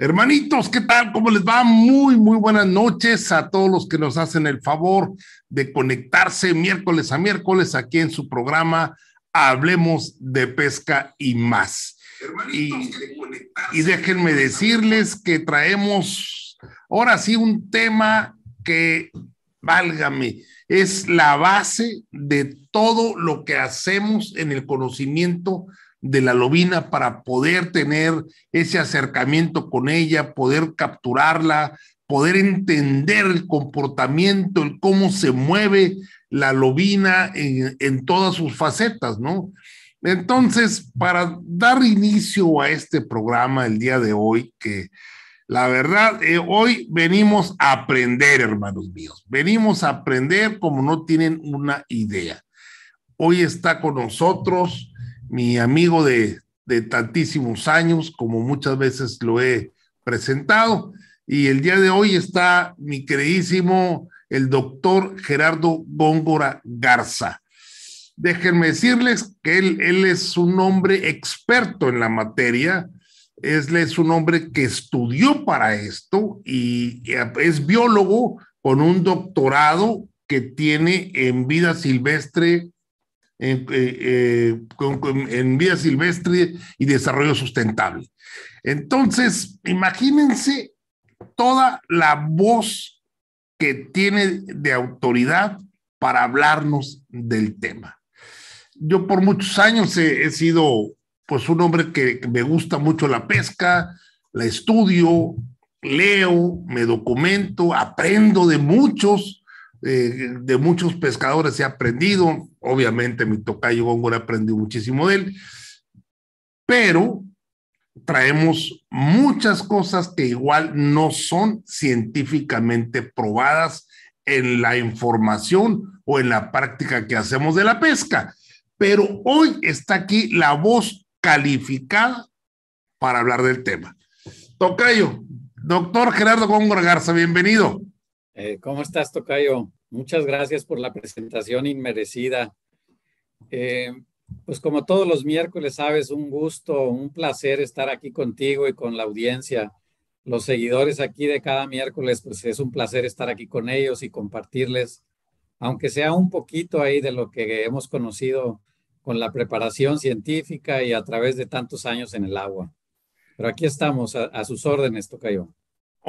Hermanitos, ¿qué tal? ¿Cómo les va? Muy, muy buenas noches a todos los que nos hacen el favor de conectarse miércoles a miércoles aquí en su programa Hablemos de Pesca y más. y, y déjenme decirles que traemos ahora sí un tema que, válgame, es la base de todo lo que hacemos en el conocimiento de la lobina para poder tener ese acercamiento con ella, poder capturarla, poder entender el comportamiento, el cómo se mueve la lobina en, todas sus facetas, ¿no? Entonces, para dar inicio a este programa el día de hoy, que la verdad, eh, hoy venimos a aprender, hermanos míos, venimos a aprender como no tienen una idea. Hoy está con nosotros mi amigo de, tantísimos años, como muchas veces lo he presentado. Y el día de hoy está mi queridísimo, el doctor Gerardo Góngora Garza. Déjenme decirles que él, él es un hombre experto en la materia, es un hombre que estudió para esto y es biólogo con un doctorado que tiene en vida silvestre en, eh, eh, vía silvestre y desarrollo sustentable. Entonces, imagínense toda la voz que tiene de autoridad para hablarnos del tema. Yo por muchos años he, sido pues un hombre que me gusta mucho la pesca, la estudio, leo, me documento, aprendo de muchos, eh, de muchos pescadores he aprendido, obviamente mi tocayo Góngora aprendió muchísimo de él, pero traemos muchas cosas que igual no son científicamente probadas en la información o en la práctica que hacemos de la pesca. Pero hoy está aquí la voz calificada para hablar del tema. Tocayo, doctor Gerardo Góngora Garza, bienvenido. Eh, ¿Cómo estás, Tocayo? Muchas gracias por la presentación inmerecida. Eh, pues como todos los miércoles, sabes, un gusto, un placer estar aquí contigo y con la audiencia. Los seguidores aquí de cada miércoles, pues es un placer estar aquí con ellos y compartirles, aunque sea un poquito ahí de lo que hemos conocido con la preparación científica y a través de tantos años en el agua. Pero aquí estamos, a, sus órdenes, Tocayo.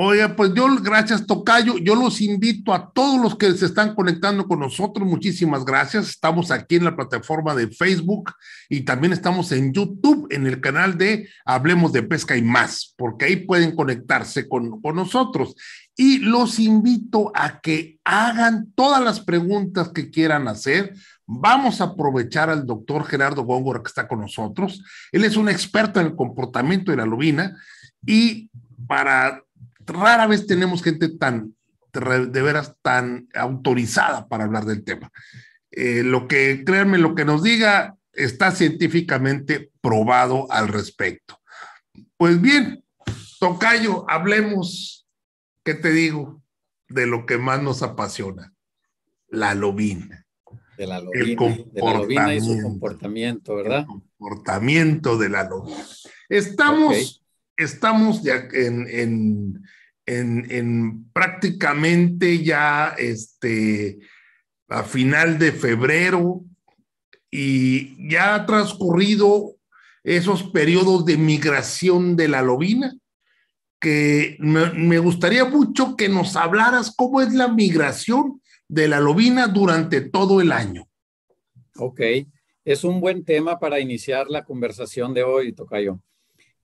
Oye, pues yo, gracias Tocayo, yo los invito a todos los que se están conectando con nosotros, muchísimas gracias. Estamos aquí en la plataforma de Facebook y también estamos en YouTube, en el canal de Hablemos de Pesca y más, porque ahí pueden conectarse con, nosotros. Y los invito a que hagan todas las preguntas que quieran hacer. Vamos a aprovechar al doctor Gerardo Góngora que está con nosotros. Él es un experto en el comportamiento de la lobina y para rara vez tenemos gente tan, de veras, tan autorizada para hablar del tema. Eh, lo que, créanme, lo que nos diga está científicamente probado al respecto. Pues bien, Tocayo, hablemos, ¿qué te digo? De lo que más nos apasiona, la lobina. De la lobina, el comportamiento, y su comportamiento, ¿verdad? El comportamiento de la lobina. Estamos, estamos ya en en, prácticamente ya este, a final de febrero y ya ha transcurrido esos periodos de migración de la lobina, que me, me, gustaría mucho que nos hablaras cómo es la migración de la lobina durante todo el año. Ok, es un buen tema para iniciar la conversación de hoy, Tocayo.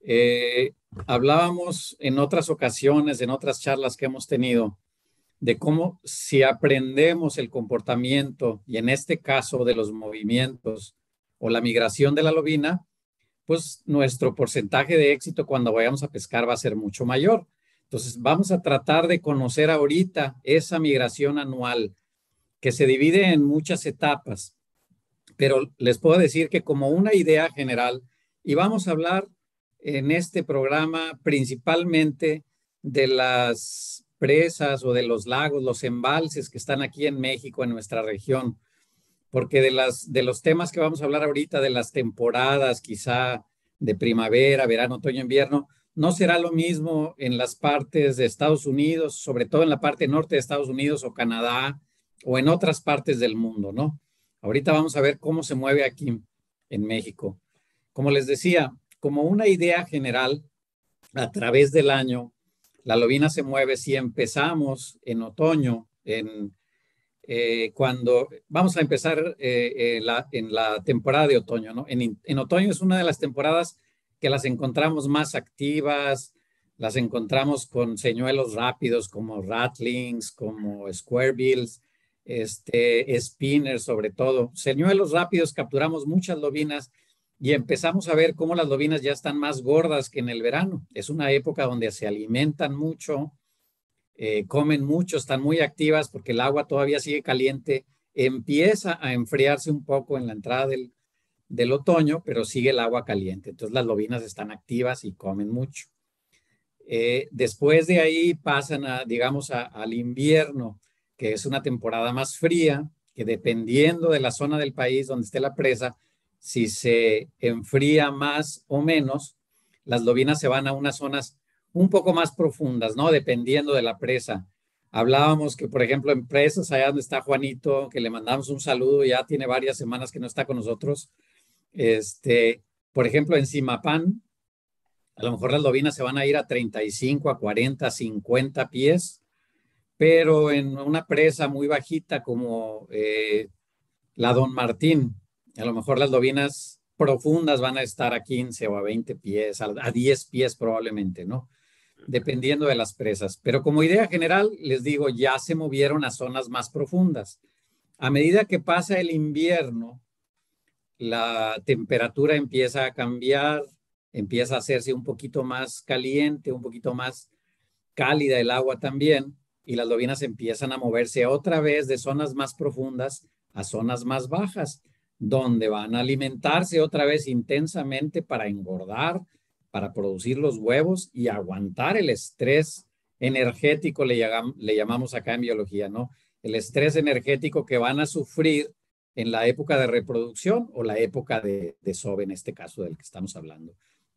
Eh, hablábamos en otras ocasiones, en otras charlas que hemos tenido, de cómo si aprendemos el comportamiento y en este caso de los movimientos o la migración de la lobina, pues nuestro porcentaje de éxito cuando vayamos a pescar va a ser mucho mayor. Entonces vamos a tratar de conocer ahorita esa migración anual que se divide en muchas etapas, pero les puedo decir que como una idea general, y vamos a hablar en este programa principalmente de las presas o de los lagos, los embalses que están aquí en México, en nuestra región, porque de, las, de los temas que vamos a hablar ahorita, de las temporadas quizá de primavera, verano, otoño, invierno, no será lo mismo en las partes de Estados Unidos, sobre todo en la parte norte de Estados Unidos o Canadá o en otras partes del mundo, ¿no? Ahorita vamos a ver cómo se mueve aquí en México. Como les decía, como una idea general, a través del año, la lobina se mueve. Si empezamos en otoño, en, eh, cuando vamos a empezar eh, eh, en la temporada de otoño, En, otoño es una de las temporadas que las encontramos más activas, las encontramos con señuelos rápidos como ratlings, como square bills, este, spinners sobre todo. Señuelos rápidos, capturamos muchas lobinas y empezamos a ver cómo las lobinas ya están más gordas que en el verano. Es una época donde se alimentan mucho, eh, comen mucho, están muy activas porque el agua todavía sigue caliente, empieza a enfriarse un poco en la entrada del, otoño, pero sigue el agua caliente. Entonces las lobinas están activas y comen mucho. Eh, después de ahí pasan, digamos, al invierno, que es una temporada más fría, que dependiendo de la zona del país donde esté la presa, si se enfría más o menos, las lobinas se van a unas zonas un poco más profundas, ¿no? Dependiendo de la presa. Hablábamos que, por ejemplo, en presas, allá donde está Juanito, que le mandamos un saludo, ya tiene varias semanas que no está con nosotros. Este, por ejemplo, en Simapán, a lo mejor las lobinas se van a ir a 35, a 40, 50 pies, pero en una presa muy bajita como eh, la Don Martín, a lo mejor las lobinas profundas van a estar a 15 o a 20 pies, a, 10 pies probablemente, ¿no? Dependiendo de las presas. Pero como idea general, les digo, ya se movieron a zonas más profundas. A medida que pasa el invierno, la temperatura empieza a cambiar, empieza a hacerse un poquito más caliente, un poquito más cálida el agua también, y las lobinas empiezan a moverse otra vez de zonas más profundas a zonas más bajas donde van a alimentarse otra vez intensamente para engordar, para producir los huevos y aguantar el estrés energético, le, llamamos acá en biología, ¿no? El estrés energético que van a sufrir en la época de reproducción o la época de, de en este caso del que estamos hablando.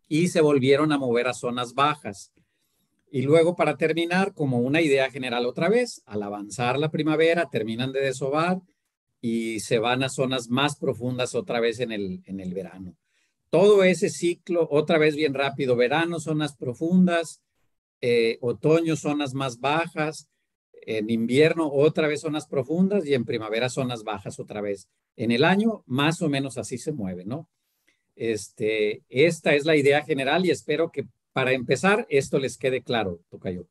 Y se volvieron a mover a zonas bajas. Y luego, para terminar, como una idea general otra vez, al avanzar la primavera, terminan de desovar, y se van a zonas más profundas otra vez en el, en el verano. Todo ese ciclo, otra vez bien rápido, verano, zonas profundas, eh, otoño, zonas más bajas, en invierno otra vez zonas profundas y en primavera zonas bajas otra vez. En el año más o menos así se mueve, ¿no? Este, esta es la idea general y espero que para empezar esto les quede claro, Tocayo.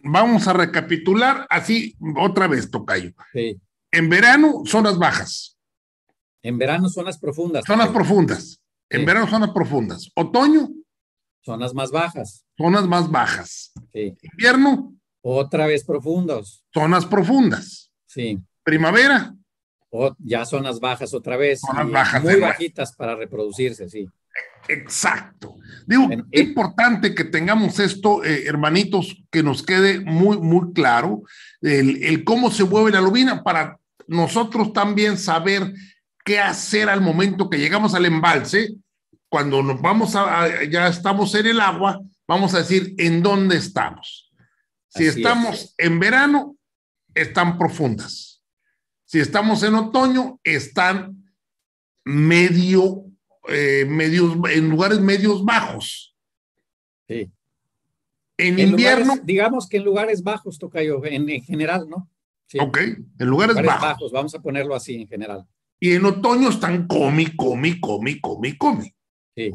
Vamos a recapitular así otra vez, Tocayo. Sí en verano zonas bajas. En verano zonas profundas. Zonas profundas. En verano zonas profundas. Otoño. Zonas más bajas. Zonas más bajas. Invierno. Otra vez profundos. Zonas profundas. Sí. Primavera. ya zonas bajas otra vez. Zonas bajas. Muy bajitas para reproducirse, sí. Exacto. Digo, es importante que tengamos esto, eh, hermanitos, que nos quede muy, muy claro el, cómo se mueve la lubina para nosotros también saber qué hacer al momento que llegamos al embalse, cuando nos vamos a, ya estamos en el agua, vamos a decir en dónde estamos. Si estamos en verano, están profundas. Si estamos en otoño, están medio, eh, medios, en lugares medios bajos. Sí. En, invierno. digamos que en lugares bajos, Tocayo, en general, ¿no? Ok, en lugares, bajos. Vamos a ponerlo así en general. Y en otoño están come, come, come, come, come. Sí.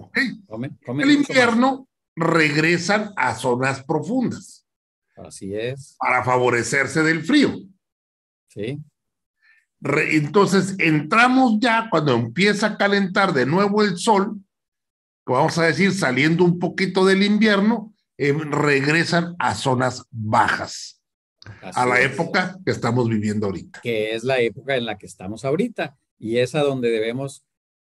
el invierno regresan a zonas profundas. Así es. Para favorecerse del frío. Sí. entonces entramos ya cuando empieza a calentar de nuevo el sol, vamos a decir saliendo un poquito del invierno, em, regresan a zonas bajas a la época que estamos viviendo ahorita. Que es la época en la que estamos ahorita y es a donde debemos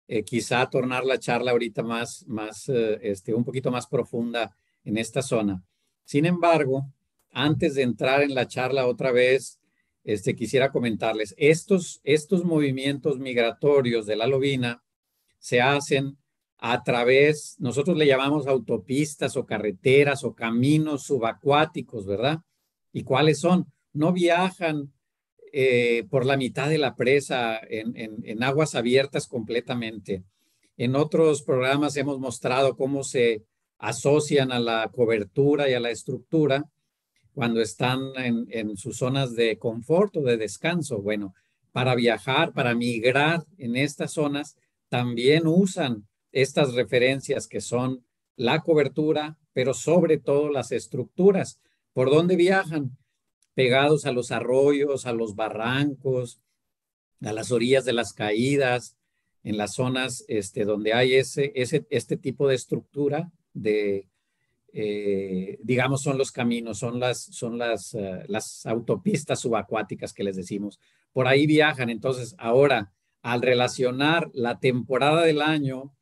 eh, quizá tornar la charla ahorita más, más eh, este, un poquito más profunda en esta zona. Sin embargo, antes de entrar en la charla otra vez, este, quisiera comentarles, estos, estos movimientos migratorios de la lobina se hacen a través, nosotros le llamamos autopistas o carreteras o caminos subacuáticos, ¿verdad? ¿Y cuáles son? No viajan eh, por la mitad de la presa en, aguas abiertas completamente. En otros programas hemos mostrado cómo se asocian a la cobertura y a la estructura cuando están en, en sus zonas de confort o de descanso. Bueno, para viajar, para migrar en estas zonas, también usan estas referencias que son la cobertura, pero sobre todo las estructuras. ¿Por dónde viajan? Pegados a los arroyos, a los barrancos, a las orillas de las caídas, en las zonas este, donde hay ese, este tipo de estructura de, eh, digamos, son los caminos, son las, son eh, las autopistas subacuáticas que les decimos. Por ahí viajan. Entonces, ahora, al relacionar la temporada del año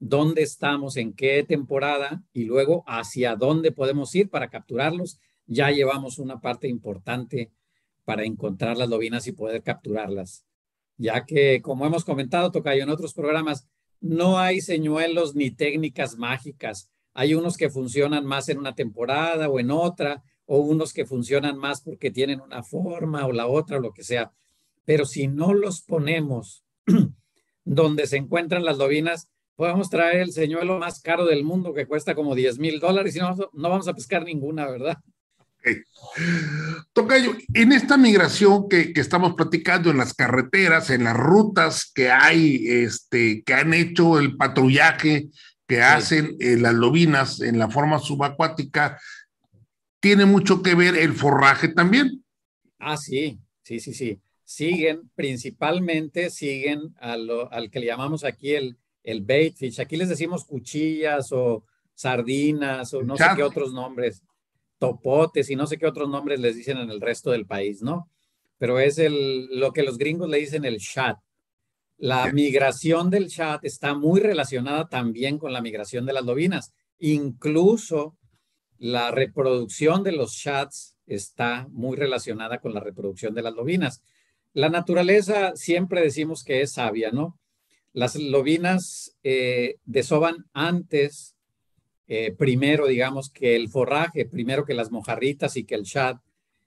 dónde estamos, en qué temporada y luego hacia dónde podemos ir para capturarlos. Ya llevamos una parte importante para encontrar las lobinas y poder capturarlas. Ya que, como hemos comentado, Tocayo, en otros programas, no hay señuelos ni técnicas mágicas. Hay unos que funcionan más en una temporada o en otra, o unos que funcionan más porque tienen una forma o la otra o lo que sea. Pero si no los ponemos donde se encuentran las lobinas, podemos traer el señuelo más caro del mundo que cuesta como 10 mil dólares y no, vamos a pescar ninguna, ¿verdad? Okay. Tocayo, en esta migración que, estamos platicando en las carreteras, en las rutas que hay, este, que han hecho el patrullaje que hacen eh, las lobinas en la forma subacuática, tiene mucho que ver el forraje también. Ah, sí, sí, sí, sí. Siguen, principalmente siguen al que le llamamos aquí el, el bait Aquí les decimos cuchillas o sardinas o no sé qué otros nombres, topotes y no sé qué otros nombres les dicen en el resto del país, ¿no? Pero es el, lo que los gringos le dicen el chat. La migración del chat está muy relacionada también con la migración de las lobinas. Incluso la reproducción de los chats está muy relacionada con la reproducción de las lobinas. La naturaleza siempre decimos que es sabia, ¿no? Las lobinas eh, desoban antes, eh, primero, digamos, que el forraje, primero que las mojarritas y que el chat.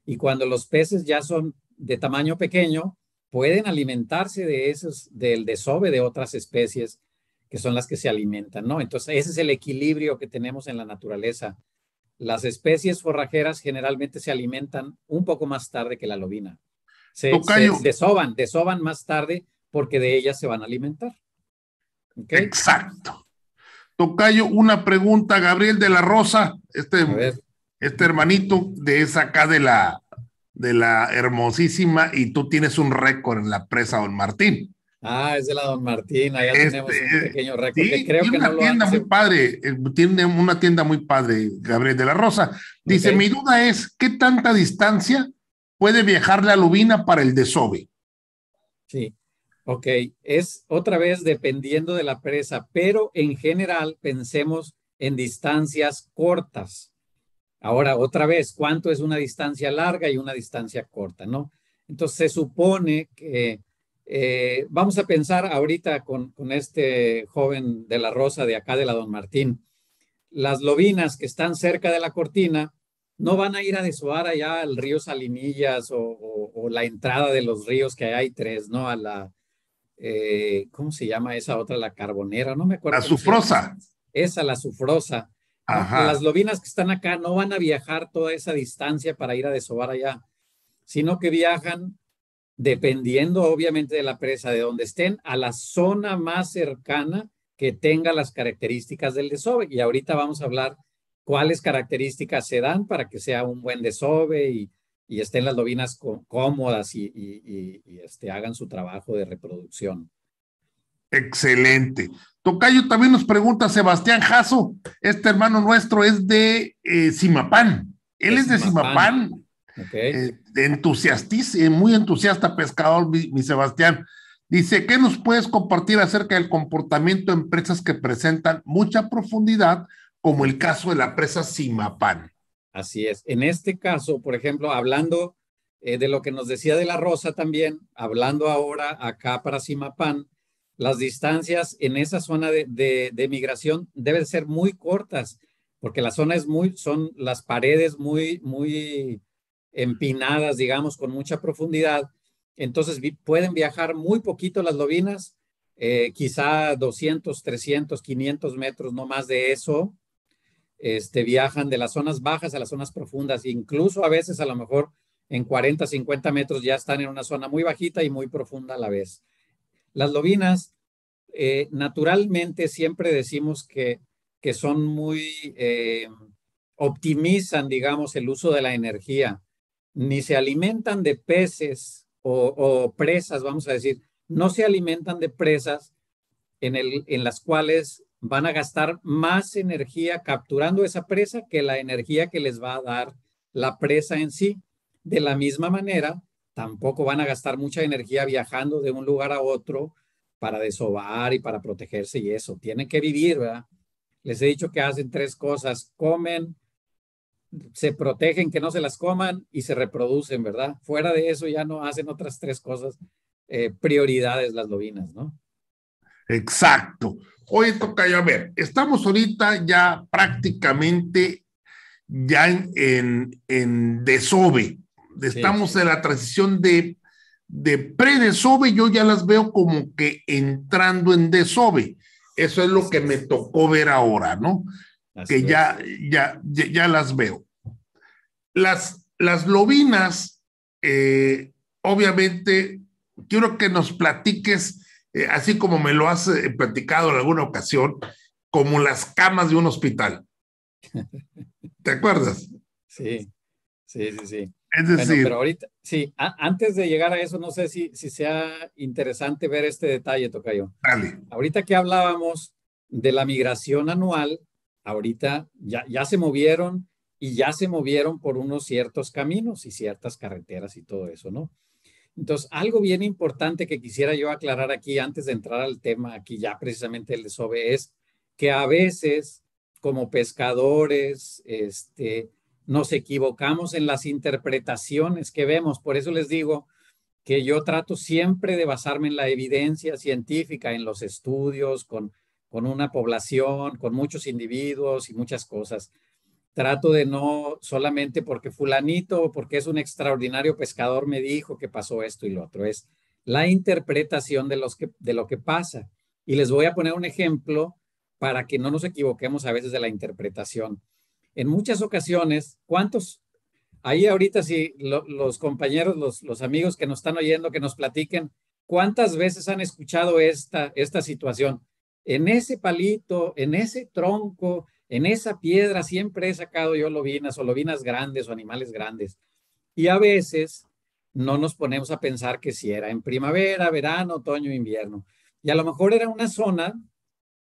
Y cuando los peces ya son de tamaño pequeño, pueden alimentarse de esos, del desove de otras especies que son las que se alimentan, ¿no? Entonces, ese es el equilibrio que tenemos en la naturaleza. Las especies forrajeras generalmente se alimentan un poco más tarde que la lobina. Se, desoban, desovan, más tarde porque de ellas se van a alimentar. Exacto. Tocayo, una pregunta, Gabriel de la Rosa, este, este, hermanito de esa acá de la, de la hermosísima, y tú tienes un récord en la presa Don Martín. Ah, es de la Don Martín, allá este, tenemos un eh, pequeño récord. tiene una tienda muy padre, eh, tiene una tienda muy padre, Gabriel de la Rosa. Dice, mi duda es, ¿qué tanta distancia puede viajar la lubina para el desove? Sí, Ok, es otra vez dependiendo de la presa, pero en general pensemos en distancias cortas. Ahora, otra vez, ¿cuánto es una distancia larga y una distancia corta? ¿No? Entonces, se supone que eh, vamos a pensar ahorita con, este joven de la Rosa de acá de la Don Martín. Las lobinas que están cerca de la cortina no van a ir a desoar allá al río Salinillas o, o la entrada de los ríos, que hay tres, ¿no? A la, eh, ¿cómo se llama esa otra? La carbonera, no me acuerdo. La sufrosa. Esa, la sufrosa. Las lobinas que están acá no van a viajar toda esa distancia para ir a desovar allá, sino que viajan dependiendo obviamente de la presa, de donde estén, a la zona más cercana que tenga las características del desove. Y ahorita vamos a hablar cuáles características se dan para que sea un buen desove y y estén las lobinas cómodas y, este, hagan su trabajo de reproducción. Excelente. Tocayo también nos pregunta Sebastián Jasso, este hermano nuestro es de eh, Simapán. Él es, de Simapán, eh, eh, muy entusiasta pescador, mi, Sebastián. Dice, ¿qué nos puedes compartir acerca del comportamiento de empresas que presentan mucha profundidad, como el caso de la presa Simapán? Así es. En este caso, por ejemplo, hablando eh, de lo que nos decía de la rosa también, hablando ahora acá para Simapán, las distancias en esa zona de, de, migración deben ser muy cortas, porque la zona es muy, son las paredes muy, muy empinadas, digamos, con mucha profundidad. Entonces pueden viajar muy poquito las lobinas, eh, quizá 200, 300, 500 metros, no más de eso, este, viajan de las zonas bajas a las zonas profundas, incluso a veces a lo mejor en 40, 50 metros ya están en una zona muy bajita y muy profunda a la vez. Las lobinas, eh, naturalmente siempre decimos que, que son muy, eh, optimizan, digamos, el uso de la energía, ni se alimentan de peces o, o presas, vamos a decir, no se alimentan de presas en, el, en las cuales van a gastar más energía capturando esa presa que la energía que les va a dar la presa en sí. De la misma manera, tampoco van a gastar mucha energía viajando de un lugar a otro para desovar y para protegerse y eso. Tienen que vivir, ¿verdad? Les he dicho que hacen tres cosas, comen, se protegen que no se las coman y se reproducen, ¿verdad? Fuera de eso ya no hacen otras tres cosas, eh, prioridades las lobinas, ¿no? Exacto. hoy toca a ver, estamos ahorita ya prácticamente ya en, en, desove. Estamos en la transición de, de pre-desove, yo ya las veo como que entrando en desove. Eso es lo que me tocó ver ahora, ¿no? que ya, ya, ya, las veo. Las, las lobinas, eh, obviamente, quiero que nos platiques eh, así como me lo has eh, platicado en alguna ocasión, como las camas de un hospital. ¿Te acuerdas? Sí, sí, sí, sí. Es decir, pero ahorita, sí, antes de llegar a eso, no sé si, sea interesante ver este detalle, Tocayo. Dale. Ahorita que hablábamos de la migración anual, ahorita ya se movieron y ya se movieron por unos ciertos caminos y ciertas carreteras y todo eso, ¿no? Entonces, algo bien importante que quisiera yo aclarar aquí antes de entrar al tema, aquí ya precisamente el desove, es que a veces como pescadores este, nos equivocamos en las interpretaciones que vemos. Por eso les digo que yo trato siempre de basarme en la evidencia científica, en los estudios, con, con una población, con muchos individuos y muchas cosas trato de no solamente porque fulanito o porque es un extraordinario pescador me dijo que pasó esto y lo otro, es la interpretación de, los que, de lo que pasa. Y les voy a poner un ejemplo para que no nos equivoquemos a veces de la interpretación. En muchas ocasiones, ¿cuántos? Ahí ahorita si los compañeros, los, los amigos que nos están oyendo, que nos platiquen, ¿cuántas veces han escuchado esta, esta situación? En ese palito, en ese tronco, en esa piedra siempre he sacado yo lobinas o lobinas grandes o animales grandes. Y a veces no nos ponemos a pensar que si era en primavera, verano, otoño, invierno. Y a lo mejor era una zona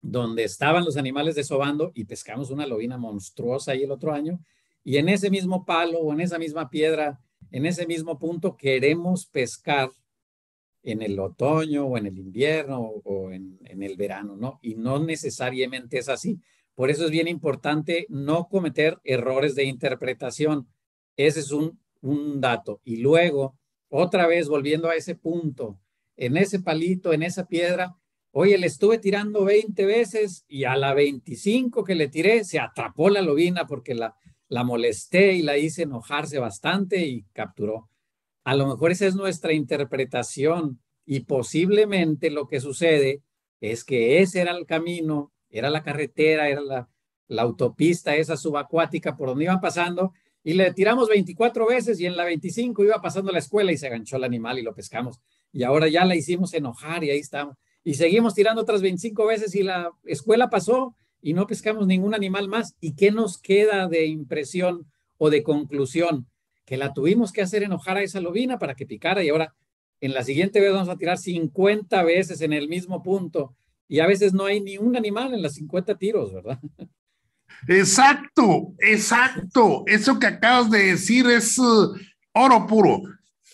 donde estaban los animales desobando y pescamos una lobina monstruosa ahí el otro año. Y en ese mismo palo o en esa misma piedra, en ese mismo punto queremos pescar en el otoño o en el invierno o en, en el verano, ¿no? Y no necesariamente es así. Por eso es bien importante no cometer errores de interpretación. Ese es un, dato. Y luego, otra vez volviendo a ese punto, en ese palito, en esa piedra, oye, le estuve tirando 20 veces y a la 25 que le tiré se atrapó la lobina porque la, la molesté y la hice enojarse bastante y capturó. A lo mejor esa es nuestra interpretación y posiblemente lo que sucede es que ese era el camino era la carretera, era la, autopista esa subacuática por donde iban pasando y le tiramos 24 veces y en la 25 iba pasando la escuela y se aganchó el animal y lo pescamos. Y ahora ya la hicimos enojar y ahí estamos. Y seguimos tirando otras 25 veces y la escuela pasó y no pescamos ningún animal más. ¿Y qué nos queda de impresión o de conclusión? Que la tuvimos que hacer enojar a esa lobina para que picara y ahora en la siguiente vez vamos a tirar 50 veces en el mismo punto y a veces no hay ni un animal en las 50 tiros, ¿verdad? Exacto, exacto. Eso que acabas de decir es uh, oro puro.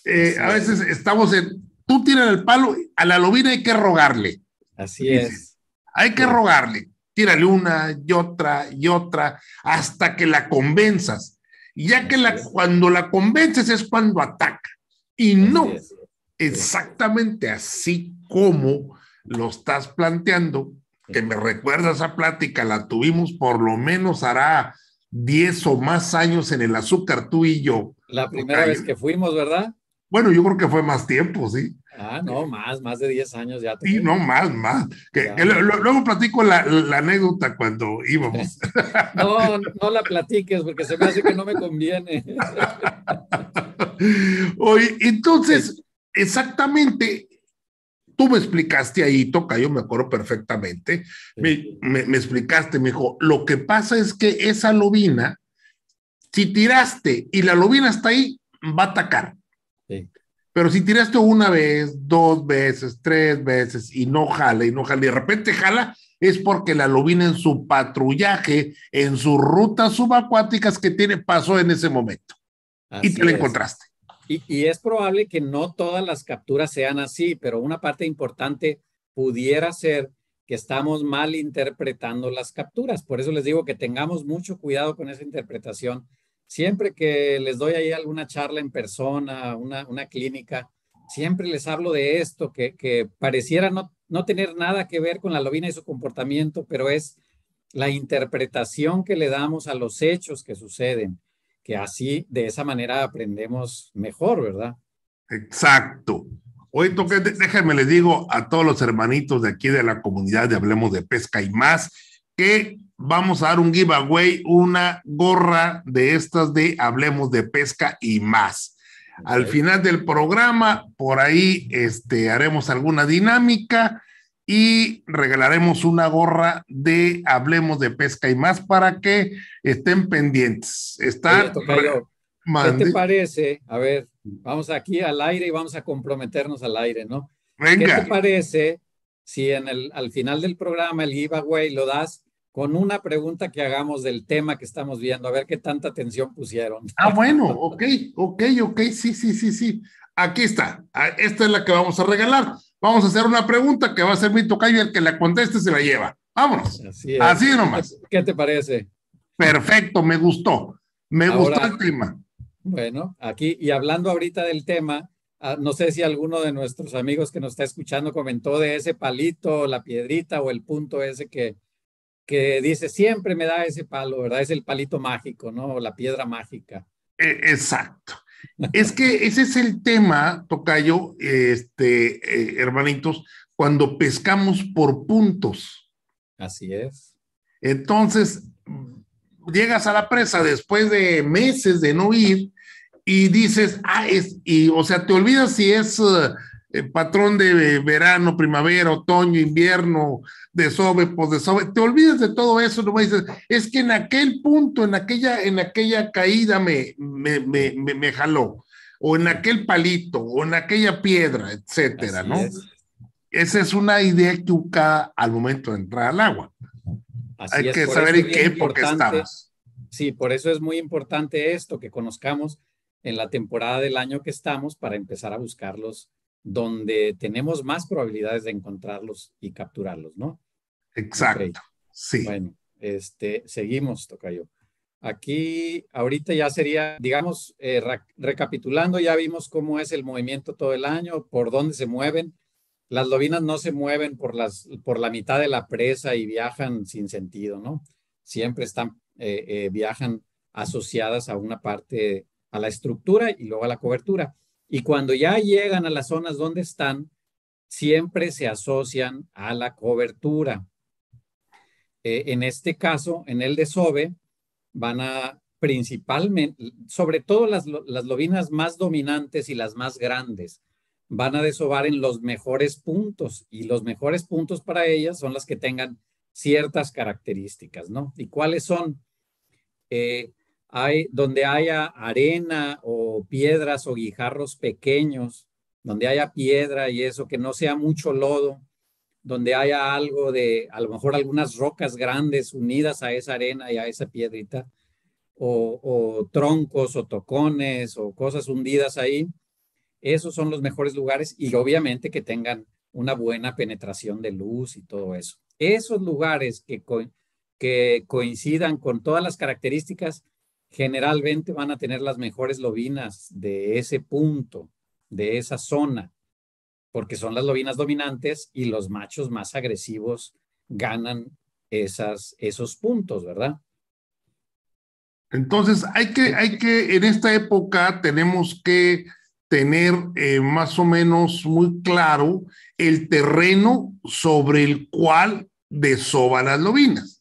Eh, a veces estamos en, tú tiras el palo, a la lobina hay que rogarle. Así es. hay que rogarle. Tírale una y otra y otra hasta que la convenzas. ya que la, cuando la convences es cuando ataca. Y no, exactamente así como lo estás planteando, que me recuerda esa plática, la tuvimos por lo menos hará 10 o más años en el azúcar, tú y yo. La primera vez que fuimos, ¿verdad? Bueno, yo creo que fue más tiempo, sí. Ah, no, más, más de 10 años ya. Sí, no, más, más. Que, luego platico la, la, anécdota cuando íbamos. no, no la platiques porque se me hace que no me conviene. Oye, entonces, exactamente, Tú me explicaste ahí, toca, yo me acuerdo perfectamente. Me, explicaste, me dijo, lo que pasa es que esa lobina, si tiraste y la lobina está ahí, va a atacar. Pero si tiraste una vez, dos veces, tres veces y no jala y no jala y de repente jala, es porque la lobina en su patrullaje, en sus rutas subacuáticas que tiene, pasó en ese momento. y te la encontraste. Y, es probable que no todas las capturas sean así, pero una parte importante pudiera ser que estamos mal interpretando las capturas. Por eso les digo que tengamos mucho cuidado con esa interpretación. Siempre que les doy ahí alguna charla en persona, una, clínica, siempre les hablo de esto, que, pareciera no, no tener nada que ver con la lobina y su comportamiento, pero es la interpretación que le damos a los hechos que suceden que así, de esa manera aprendemos mejor, ¿verdad? Exacto. Hoy toque, déjenme les digo a todos los hermanitos de aquí de la comunidad de Hablemos de Pesca y más, que vamos a dar un giveaway, una gorra de estas de Hablemos de Pesca y más. Al final del programa, por ahí este, haremos alguna dinámica y regalaremos una gorra de Hablemos de Pesca y más para que estén pendientes. Está ¿Qué te parece? A ver, vamos aquí al aire y vamos a comprometernos al aire, ¿no? ¿Qué te parece si en el, al final del programa el giveaway lo das con una pregunta que hagamos del tema que estamos viendo, a ver qué tanta atención pusieron? Ah, bueno, ok, ok, ok, sí, sí, sí, sí. Aquí está, ah, esta es la que vamos a regalar. Vamos a hacer una pregunta que va a ser muy tocayo y el que la conteste se la lleva. Vámonos. Así, es. Así nomás. ¿Qué te parece? Perfecto, me gustó. Me gustó el tema. Bueno, aquí, y hablando ahorita del tema, ah, no sé si alguno de nuestros amigos que nos está escuchando comentó de ese palito, la piedrita o el punto ese que, que dice siempre me da ese palo, ¿verdad? Es el palito mágico, ¿no? La piedra mágica. E-, exacto. Es que ese es el tema, Tocayo, este, eh, hermanitos, cuando pescamos por puntos. Así es. Entonces, llegas a la presa después de meses de no ir y dices, ah, es, y, o sea, te olvidas si es eh, el eh, patrón de eh, verano, primavera, otoño, invierno, de de sobre te olvidas de todo eso, no me dices, es que en aquel punto, en aquella, en aquella caída me, me, me, jaló, o en aquel palito, o en aquella piedra, etcétera, ¿no? Esa es una idea equivocada al momento de entrar al agua. Hay que saber en qué porque estamos. Sí, por eso es muy importante esto, que conozcamos en la temporada del año que estamos para empezar a buscar los, donde tenemos más probabilidades de encontrarlos y capturarlos, ¿no? Exacto. Sí. Bueno, este, seguimos, Tocayo. Aquí, ahorita ya sería, digamos, eh, recapitulando, ya vimos cómo es el movimiento todo el año, por dónde se mueven. Las lobinas no se mueven por, la mitad de la presa y viajan sin sentido, ¿no? Siempre están, eh, eh, viajan asociadas a una parte, a la estructura y luego a la cobertura. Y cuando ya llegan a las zonas donde están, siempre se asocian a la cobertura. Eh, en este caso, en el desove, van a principalmente, sobre todo las, lobinas más dominantes y las más grandes, van a desovar en los mejores puntos y los mejores puntos para ellas son las que tengan ciertas características, ¿no? ¿Y cuáles son? Eh, donde haya arena o piedras o guijarros pequeños, donde haya piedra y eso, que no sea mucho lodo, donde haya algo de, a lo mejor algunas rocas grandes unidas a esa arena y a esa piedrita, o, troncos o tocones o cosas hundidas ahí, esos son los mejores lugares y obviamente que tengan una buena penetración de luz y todo eso. Esos lugares que, que coincidan con todas las características generalmente van a tener las mejores lobinas de ese punto, de esa zona, porque son las lobinas dominantes y los machos más agresivos ganan esas, esos puntos, ¿verdad? Entonces, hay que, hay que, en esta época tenemos que tener eh, más o menos muy claro el terreno sobre el cual desoban las lobinas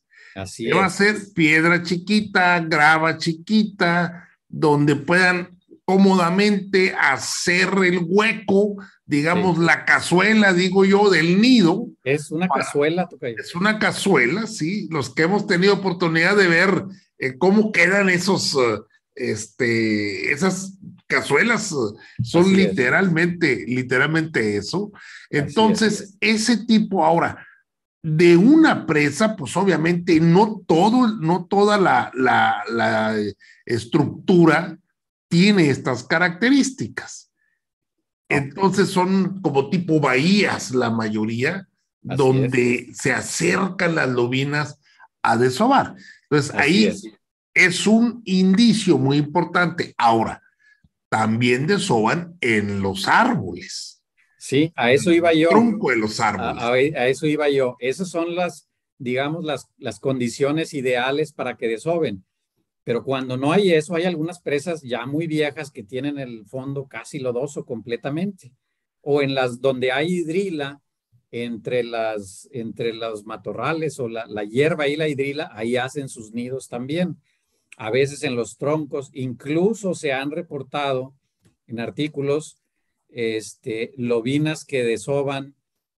va a ser piedra chiquita, grava chiquita, donde puedan cómodamente hacer el hueco, digamos, la cazuela, digo yo, del nido. Es una cazuela, Es una cazuela, sí. Los que hemos tenido oportunidad de ver eh, cómo quedan esos, eh, este, esas cazuelas, eh, son literalmente, literalmente eso. Entonces, ese tipo ahora, de una presa, pues obviamente no todo, no toda la, estructura tiene estas características. Entonces son como tipo bahías la mayoría, donde se acercan las lobinas a desovar. Entonces ahí es. es. un indicio muy importante. Ahora, también desovan en los árboles. Sí, a eso iba yo. Tronco de los árboles. A, eso iba yo. Esas son las, digamos, las, condiciones ideales para que desoven. Pero cuando no hay eso, hay algunas presas ya muy viejas que tienen el fondo casi lodoso completamente. O en las donde hay hidrila, entre, las, entre los matorrales o la, la hierba y la hidrila, ahí hacen sus nidos también. A veces en los troncos, incluso se han reportado en artículos este, lobinas que desoban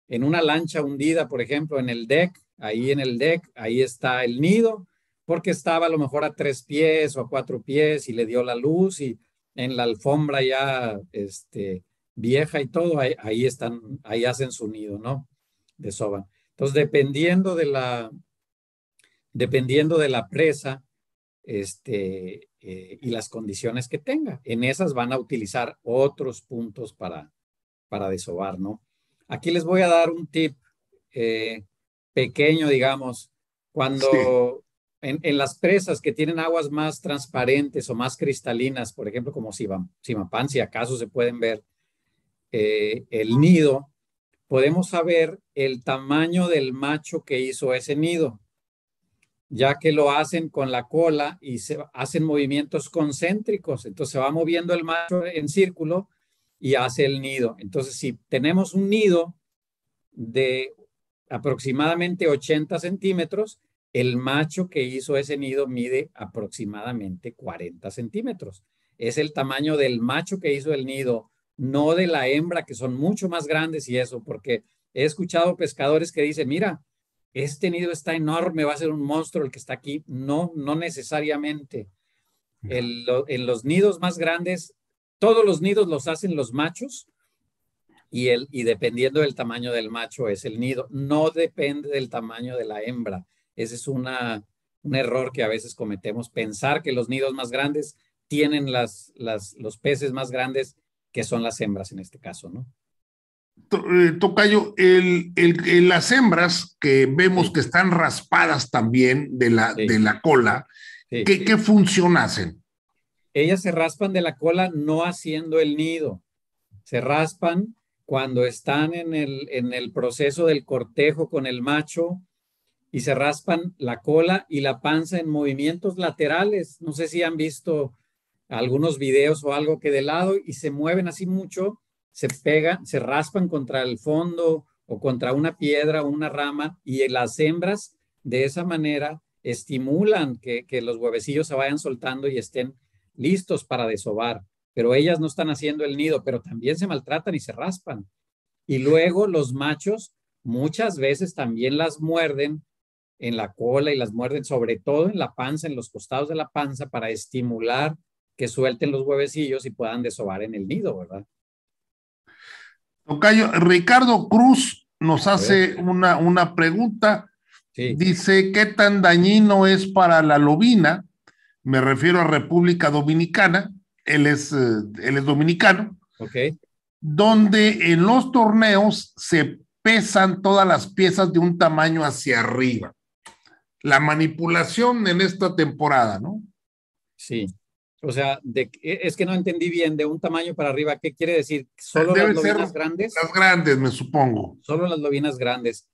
en una lancha hundida, por ejemplo, en el deck, ahí en el deck, ahí está el nido, porque estaba a lo mejor a tres pies o a cuatro pies y le dio la luz y en la alfombra ya este, vieja y todo, ahí, están, ahí hacen su nido, ¿no? Desoban. Entonces, dependiendo de la, dependiendo de la presa, este, eh, y las condiciones que tenga. En esas van a utilizar otros puntos para, para desovar, ¿no? Aquí les voy a dar un tip eh, pequeño, digamos, cuando en, las presas que tienen aguas más transparentes o más cristalinas, por ejemplo, como Simapán, si acaso se pueden ver eh, el nido, podemos saber el tamaño del macho que hizo ese nido ya que lo hacen con la cola y se hacen movimientos concéntricos. Entonces se va moviendo el macho en círculo y hace el nido. Entonces, si tenemos un nido de aproximadamente 80 centímetros, el macho que hizo ese nido mide aproximadamente 40 centímetros. Es el tamaño del macho que hizo el nido, no de la hembra, que son mucho más grandes y eso, porque he escuchado pescadores que dicen, mira, este nido está enorme, va a ser un monstruo el que está aquí. No, no necesariamente. en los nidos más grandes, todos los nidos los hacen los machos y, el, y dependiendo del tamaño del macho es el nido. No depende del tamaño de la hembra. Ese es una, un error que a veces cometemos, pensar que los nidos más grandes tienen las, los peces más grandes que son las hembras en este caso, ¿no? Eh, Tocayo, el, las hembras que vemos que están raspadas también de la, de la cola, ¿qué, ¿qué, función hacen? Ellas se raspan de la cola no haciendo el nido, se raspan cuando están en el, en el proceso del cortejo con el macho y se raspan la cola y la panza en movimientos laterales. No sé si han visto algunos videos o algo que de lado y se mueven así mucho se pegan, se raspan contra el fondo o contra una piedra o una rama y las hembras de esa manera estimulan que, que los huevecillos se vayan soltando y estén listos para desovar. Pero ellas no están haciendo el nido, pero también se maltratan y se raspan. Y luego los machos muchas veces también las muerden en la cola y las muerden sobre todo en la panza, en los costados de la panza para estimular que suelten los huevecillos y puedan desovar en el nido, ¿verdad? Ricardo Cruz nos hace una, una pregunta. Dice, ¿qué tan dañino es para la lobina? Me refiero a República Dominicana, él es, eh, él es dominicano, OK. donde en los torneos se pesan todas las piezas de un tamaño hacia arriba. La manipulación en esta temporada, ¿no? Sí. O sea, e, es que no entendí bien, de un tamaño para arriba, ¿qué quiere decir? ¿Solo las lobinas grandes? Las grandes, me supongo. Solo las lobinas grandes.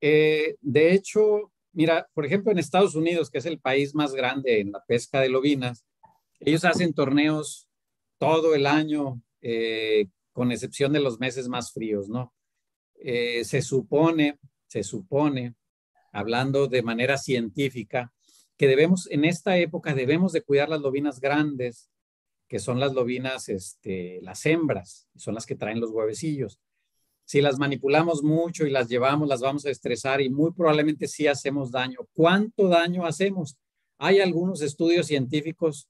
Eh, de hecho, mira, por ejemplo, en Estados Unidos, que es el país más grande en la pesca de lobinas, ellos hacen torneos todo el año, eh, con excepción de los meses más fríos, ¿no? Eh, se supone, se supone, hablando de manera científica, que debemos, en esta época debemos de cuidar las lobinas grandes, que son las lobinas, este, las hembras, son las que traen los huevecillos. Si las manipulamos mucho y las llevamos, las vamos a estresar y muy probablemente sí hacemos daño. ¿Cuánto daño hacemos? Hay algunos estudios científicos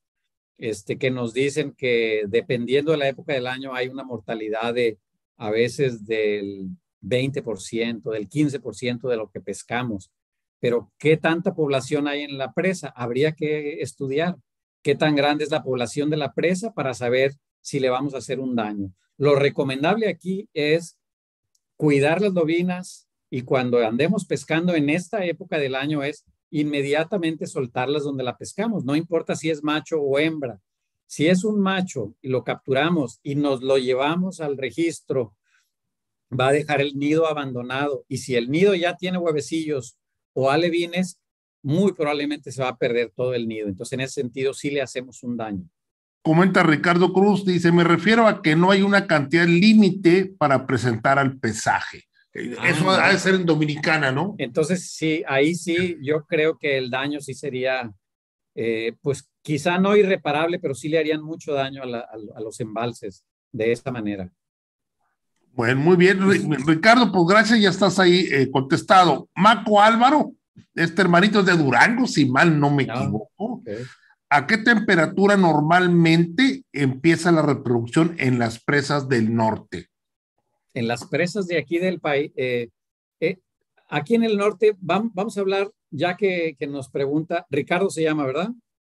este, que nos dicen que dependiendo de la época del año hay una mortalidad de a veces del 20%, del 15% de lo que pescamos pero ¿qué tanta población hay en la presa? Habría que estudiar qué tan grande es la población de la presa para saber si le vamos a hacer un daño. Lo recomendable aquí es cuidar las lobinas y cuando andemos pescando en esta época del año es inmediatamente soltarlas donde la pescamos, no importa si es macho o hembra. Si es un macho y lo capturamos y nos lo llevamos al registro, va a dejar el nido abandonado y si el nido ya tiene huevecillos o Alevines, muy probablemente se va a perder todo el nido. Entonces, en ese sentido, sí le hacemos un daño. Comenta Ricardo Cruz, dice, me refiero a que no hay una cantidad límite para presentar al pesaje. Eh, ah. Eso ha de ser en Dominicana, ¿no? Entonces, sí, ahí sí, yo creo que el daño sí sería, eh, pues quizá no irreparable, pero sí le harían mucho daño a, a los embalses de esta manera. Bueno, muy bien, Ricardo, pues gracias, ya estás ahí eh, contestado. Maco Álvaro, este hermanito es de Durango, si mal no me ah, equivoco. ¿A qué temperatura normalmente empieza la reproducción en las presas del norte? En las presas de aquí del país, eh, eh, aquí en el norte, vamos a hablar, ya que, nos pregunta, Ricardo se llama, ¿verdad?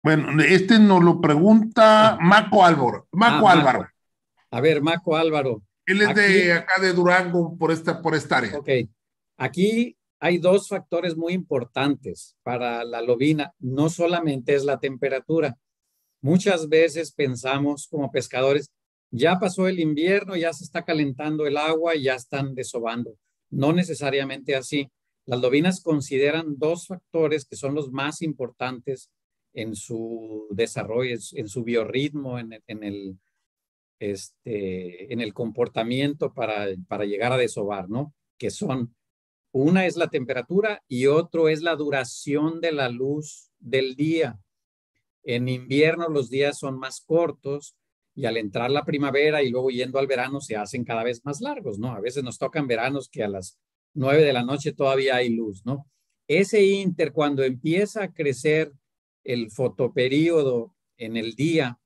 Bueno, este nos lo pregunta ah. Maco Álvaro. Ah, Maco Álvaro. A ver, Maco Álvaro. Él es de acá de Durango, por esta, por esta área. Ok. Aquí hay dos factores muy importantes para la lobina. No solamente es la temperatura. Muchas veces pensamos como pescadores, ya pasó el invierno, ya se está calentando el agua y ya están desobando. No necesariamente así. Las lobinas consideran dos factores que son los más importantes en su desarrollo, en su biorritmo, en el este, en el comportamiento para, para llegar a desovar, ¿no? Que son, una es la temperatura y otro es la duración de la luz del día. En invierno los días son más cortos y al entrar la primavera y luego yendo al verano se hacen cada vez más largos, ¿no? A veces nos tocan veranos que a las nueve de la noche todavía hay luz, ¿no? Ese inter, cuando empieza a crecer el fotoperíodo en el día,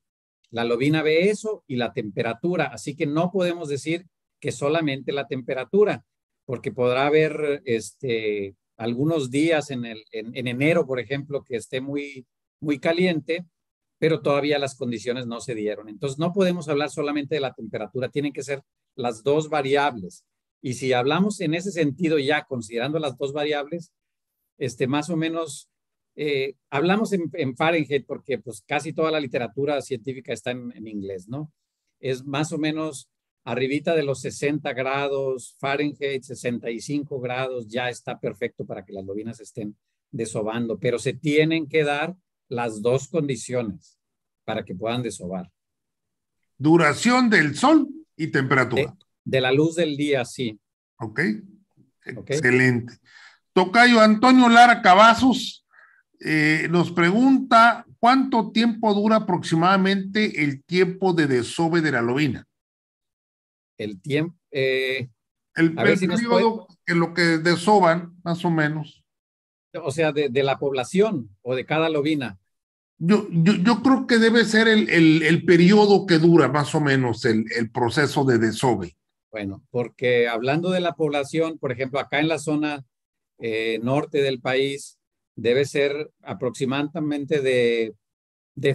la lobina ve eso y la temperatura, así que no podemos decir que solamente la temperatura, porque podrá haber este, algunos días en, el, en enero, por ejemplo, que esté muy, muy caliente, pero todavía las condiciones no se dieron. Entonces, no podemos hablar solamente de la temperatura, tienen que ser las dos variables. Y si hablamos en ese sentido ya, considerando las dos variables, este, más o menos eh, hablamos en, Fahrenheit porque pues casi toda la literatura científica está en, inglés, ¿no? Es más o menos arribita de los 60 grados Fahrenheit, 65 grados, ya está perfecto para que las lobinas estén desobando, pero se tienen que dar las dos condiciones para que puedan desovar. Duración del sol y temperatura. De, la luz del día, sí. Ok. Excelente. Tocayo Antonio Lara Cavazos, eh, nos pregunta cuánto tiempo dura aproximadamente el tiempo de desove de la lobina. El tiempo. Eh, el, periodo en lo que desoban, más o menos. O sea, de, la población o de cada lobina. Yo, creo que debe ser el, periodo que dura más o menos el, proceso de desove. Bueno, porque hablando de la población, por ejemplo, acá en la zona eh, norte del país, debe ser aproximadamente de,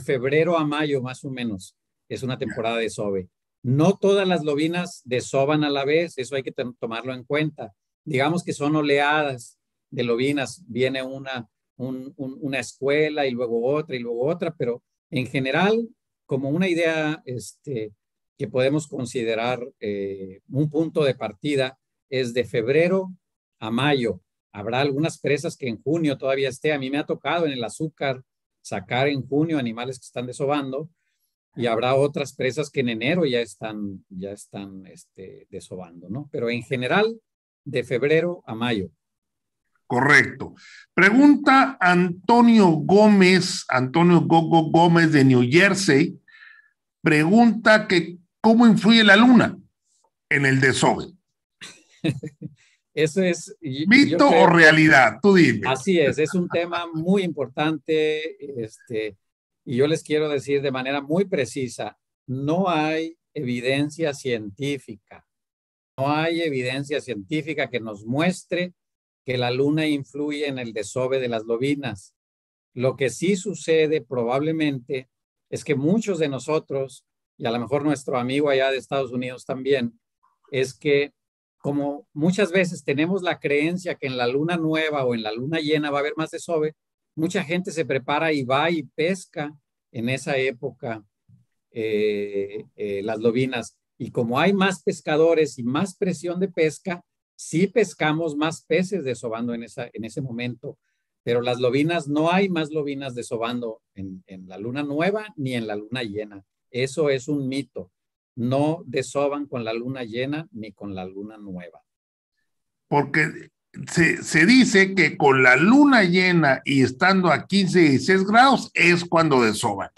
febrero a mayo, más o menos. Es una temporada de sobe. No todas las lobinas desoban a la vez, eso hay que tomarlo en cuenta. Digamos que son oleadas de lobinas, viene una, una escuela y luego otra y luego otra, pero en general, como una idea este, que podemos considerar eh, un punto de partida, es de febrero a mayo, Habrá algunas presas que en junio todavía esté. A mí me ha tocado en el azúcar sacar en junio animales que están desobando y habrá otras presas que en enero ya están, ya están este, desobando, ¿no? Pero en general, de febrero a mayo. Correcto. Pregunta Antonio Gómez, Antonio Gogo Gómez de New Jersey. Pregunta que cómo influye la luna en el desove. Eso es... ¿Mito o realidad? Tú dime. Así es, es un tema muy importante este, y yo les quiero decir de manera muy precisa, no hay evidencia científica, no hay evidencia científica que nos muestre que la luna influye en el desove de las lobinas. Lo que sí sucede probablemente es que muchos de nosotros, y a lo mejor nuestro amigo allá de Estados Unidos también, es que como muchas veces tenemos la creencia que en la luna nueva o en la luna llena va a haber más desove, mucha gente se prepara y va y pesca en esa época eh, eh, las lobinas. Y como hay más pescadores y más presión de pesca, sí pescamos más peces desobando en, esa, en ese momento. Pero las lobinas, no hay más lobinas desobando en la luna nueva ni en la luna llena. Eso es un mito no desoban con la luna llena ni con la luna nueva. Porque se, dice que con la luna llena y estando a 15, 16 grados es cuando desoban.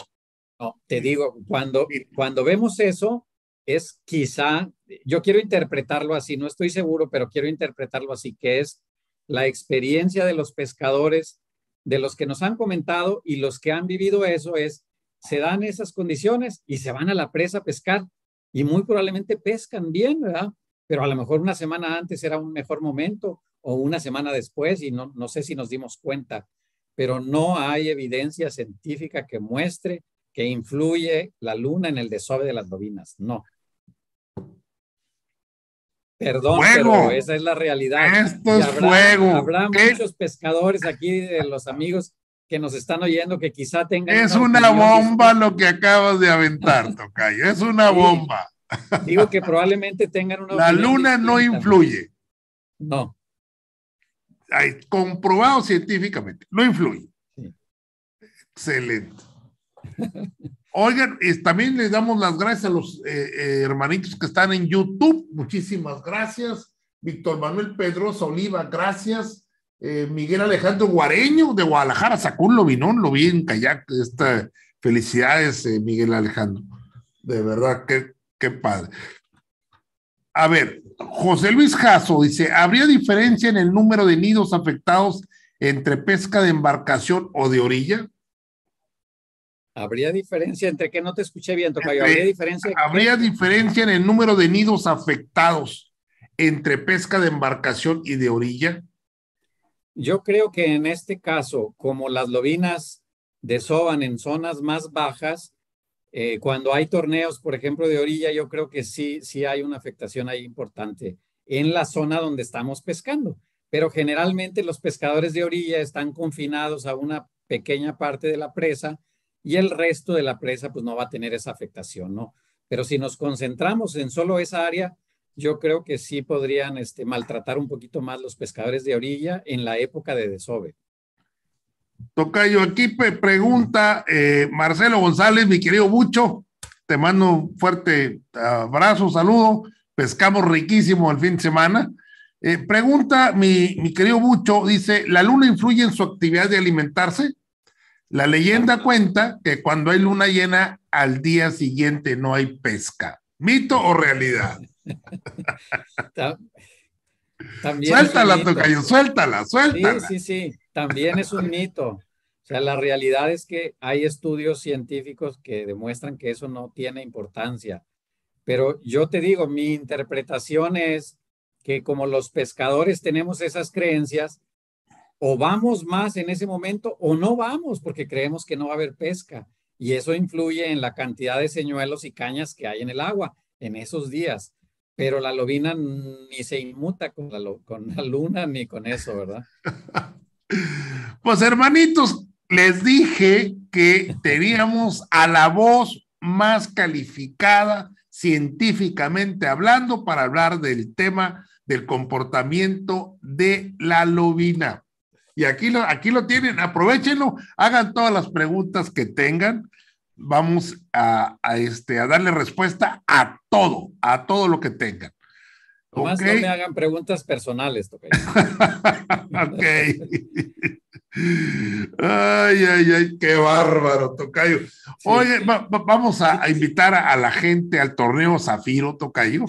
No, te digo, cuando, cuando vemos eso, es quizá, yo quiero interpretarlo así, no estoy seguro, pero quiero interpretarlo así, que es la experiencia de los pescadores, de los que nos han comentado y los que han vivido eso, es, se dan esas condiciones y se van a la presa a pescar y muy probablemente pescan bien, ¿verdad? Pero a lo mejor una semana antes era un mejor momento o una semana después y no, no sé si nos dimos cuenta, pero no hay evidencia científica que muestre que influye la luna en el desove de las bobinas. no. Perdón, pero esa es la realidad. Esto es fuego. Habrá muchos pescadores aquí de los amigos que nos están oyendo que quizá tengan... Es una, bomba lo que acabas de aventar, Tocayo, es una bomba. Digo que probablemente tengan una... La luna no influye. No. comprobado científicamente, no influye. Excelente. Oigan, también les damos las gracias a los eh, eh, hermanitos que están en YouTube. Muchísimas gracias. Víctor Manuel Pedrosa Oliva, gracias. Eh, Miguel Alejandro Guareño de Guadalajara sacó un lobinón, lo vi en kayak. Esta, felicidades, eh, Miguel Alejandro. De verdad, qué, padre. A ver, José Luis Jasso dice: ¿habría diferencia en el número de nidos afectados entre pesca de embarcación o de orilla? ¿Habría diferencia entre que no te escuché bien, Tocayo? ¿Habría diferencia? ¿Habría diferencia en el número de nidos afectados entre pesca de embarcación y de orilla? Yo creo que en este caso, como las lobinas desovan en zonas más bajas, eh, cuando hay torneos, por ejemplo, de orilla, yo creo que sí, sí hay una afectación ahí importante en la zona donde estamos pescando. Pero generalmente los pescadores de orilla están confinados a una pequeña parte de la presa y el resto de la presa pues no va a tener esa afectación, ¿no? Pero si nos concentramos en solo esa área, yo creo que sí podrían este, maltratar un poquito más los pescadores de orilla en la época de desove. Tocayo, aquí pregunta eh, Marcelo González, mi querido Bucho, te mando un fuerte abrazo, saludo, pescamos riquísimo el fin de semana. Eh, pregunta mi, mi querido Bucho, dice, ¿la luna influye en su actividad de alimentarse? La leyenda cuenta que cuando hay luna llena, al día siguiente no hay pesca. ¿Mito o realidad? También suéltala, Tocayo, suéltala, suéltala. Sí, sí, sí, también es un mito. O sea, la realidad es que hay estudios científicos que demuestran que eso no tiene importancia. Pero yo te digo, mi interpretación es que como los pescadores tenemos esas creencias, o vamos más en ese momento o no vamos porque creemos que no va a haber pesca. Y eso influye en la cantidad de señuelos y cañas que hay en el agua en esos días pero la lobina ni se inmuta con la, con la luna ni con eso, ¿verdad? pues hermanitos, les dije que teníamos a la voz más calificada científicamente hablando para hablar del tema del comportamiento de la lobina. Y aquí lo, aquí lo tienen, aprovechenlo, hagan todas las preguntas que tengan. Vamos a, este, a darle respuesta a todo, a todo lo que tengan. Tomás, no me hagan preguntas personales, Tocayo. ok. Ay, ay, ay, qué bárbaro, Tocayo. Oye, vamos a, invitar a, la gente al torneo Zafiro, Tocayo.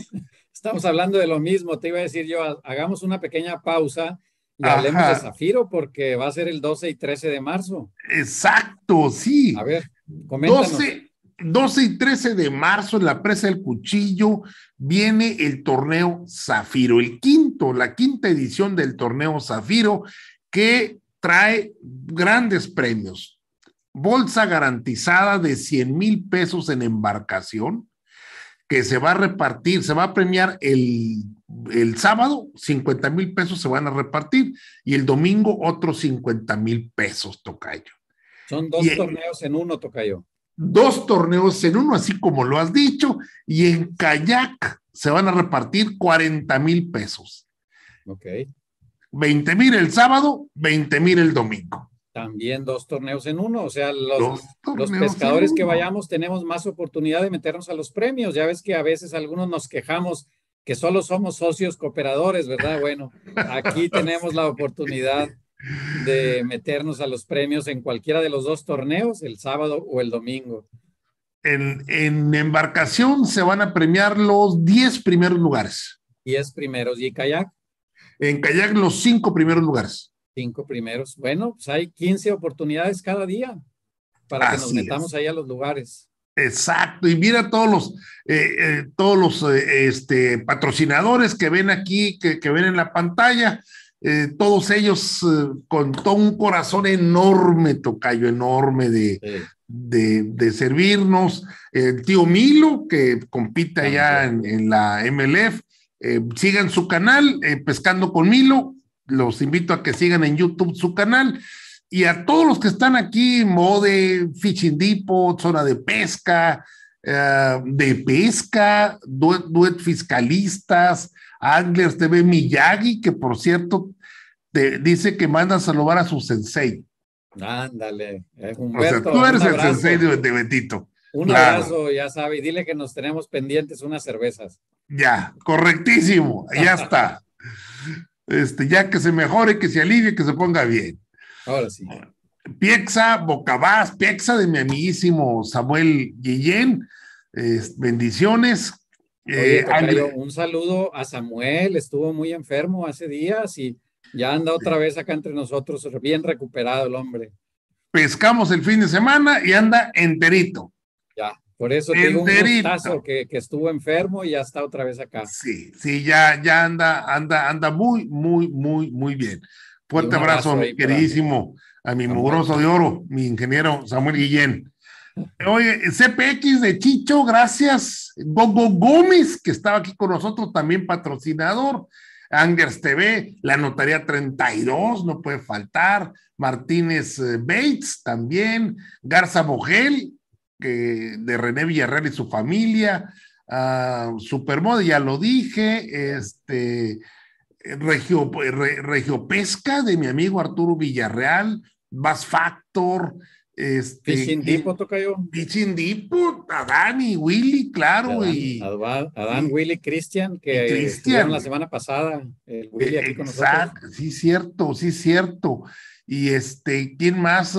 Estamos hablando de lo mismo, te iba a decir yo, hagamos una pequeña pausa y hablemos de Zafiro porque va a ser el 12 y 13 de marzo. Exacto, sí. A ver, coméntanos. 12 12 y 13 de marzo en la presa del cuchillo viene el torneo Zafiro, el quinto, la quinta edición del torneo Zafiro que trae grandes premios. Bolsa garantizada de 100 mil pesos en embarcación que se va a repartir, se va a premiar el, sábado, 50 mil pesos se van a repartir y el domingo otros 50 mil pesos, Tocayo. Son dos torneos en uno, Tocayo dos torneos en uno, así como lo has dicho, y en kayak se van a repartir 40 mil pesos. Ok. 20 mil el sábado, 20 mil el domingo. También dos torneos en uno, o sea, los, los pescadores que vayamos tenemos más oportunidad de meternos a los premios. Ya ves que a veces algunos nos quejamos que solo somos socios cooperadores, ¿verdad? Bueno, aquí tenemos la oportunidad de meternos a los premios en cualquiera de los dos torneos, el sábado o el domingo. En, embarcación se van a premiar los 10 primeros lugares. 10 primeros. ¿Y kayak? En kayak los 5 primeros lugares. 5 primeros. Bueno, pues hay 15 oportunidades cada día para que nos metamos ahí a los lugares. Exacto, y mira todos los, eh, eh, todos los eh, este, patrocinadores que ven aquí, que, que, ven en la pantalla, eh, todos ellos eh, con todo un corazón enorme, tocayo, enorme de, servirnos. El tío Milo, que compita allá ya en, la MLF, eh, sigan su canal, Pescando con Milo. Los invito a que sigan en YouTube su canal. Y a todos los que están aquí, Mode, Fishing Depot, Zona de Pesca, de Pesca, duet Fiscalistas, Anglers TV Miyagi, que por cierto te dice que manda a saludar a su sensei. Ándale, un o sea, tú eres el sensei de, Un abrazo, ya sabe, y dile que nos tenemos pendientes unas cervezas. Ya, correctísimo, ya está. Este, ya que se mejore, que se alivie, que se ponga bien. Ahora sí. Piexa Bocabás, Piexa de mi amiguísimo Samuel Guillén, bendiciones, eh, un saludo a Samuel, estuvo muy enfermo hace días y ya anda otra vez acá entre nosotros, bien recuperado el hombre. Pescamos el fin de semana y anda enterito. Ya, por eso tengo un que, estuvo enfermo y ya está otra vez acá. Sí, sí, ya, ya anda, anda, anda muy, muy, muy, muy bien. Fuerte abrazo, queridísimo, a mi mugroso de oro, mi ingeniero Samuel Guillén. Oye, CPX de Chicho, gracias. Gogo Gómez, que estaba aquí con nosotros, también patrocinador. Angers TV, la Notaría 32, no puede faltar. Martínez eh, Bates también. Garza Bogel, que, de René Villarreal y su familia. Uh, ya lo dije. Este. Regio, Regio Pesca de mi amigo Arturo Villarreal, Bass Factor, este, Pichindipo, yo Pichindipo, Adán y Willy, claro. y, Adán, Willy, Cristian, que estuvieron la semana pasada. El Willy aquí con nosotros. Sí, cierto, sí, cierto. Y este, ¿quién más?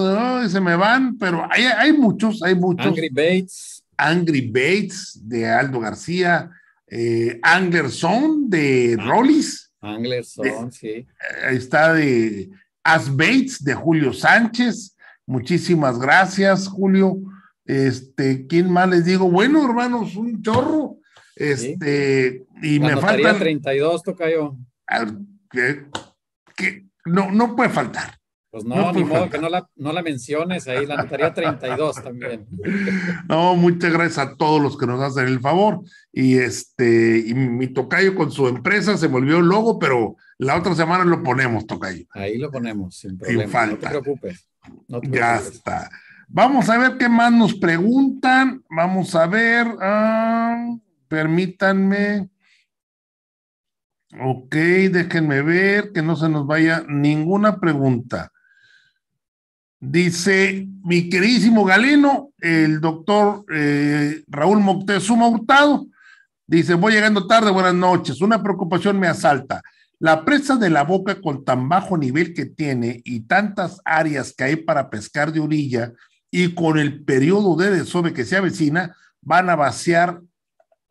se me van, pero hay, muchos, hay muchos. Angry Bates. Angry Bates de Aldo García. Eh, Anglerson de ah, Rollis. Anglerson, de, sí. Está de As Bates de Julio Sánchez. Muchísimas gracias, Julio. Este, ¿quién más les digo? Bueno, hermanos, un chorro. Este, y me 32 Tocayo Que, no, no puede faltar. Pues no, ni modo que no la, menciones ahí, la notaría 32 también. No, muchas gracias a todos los que nos hacen el favor. Y este, y mi tocayo con su empresa se volvió logo, pero la otra semana lo ponemos, tocayo. Ahí lo ponemos, siempre. No te preocupes ya está. Vamos a ver qué más nos preguntan. Vamos a ver. Ah, permítanme. Ok, déjenme ver que no se nos vaya ninguna pregunta. Dice mi queridísimo Galeno, el doctor eh, Raúl Moctezuma Hurtado. Dice, voy llegando tarde, buenas noches. Una preocupación me asalta. La presa de la boca con tan bajo nivel que tiene y tantas áreas que hay para pescar de orilla y con el periodo de desove que se avecina, van a vaciar,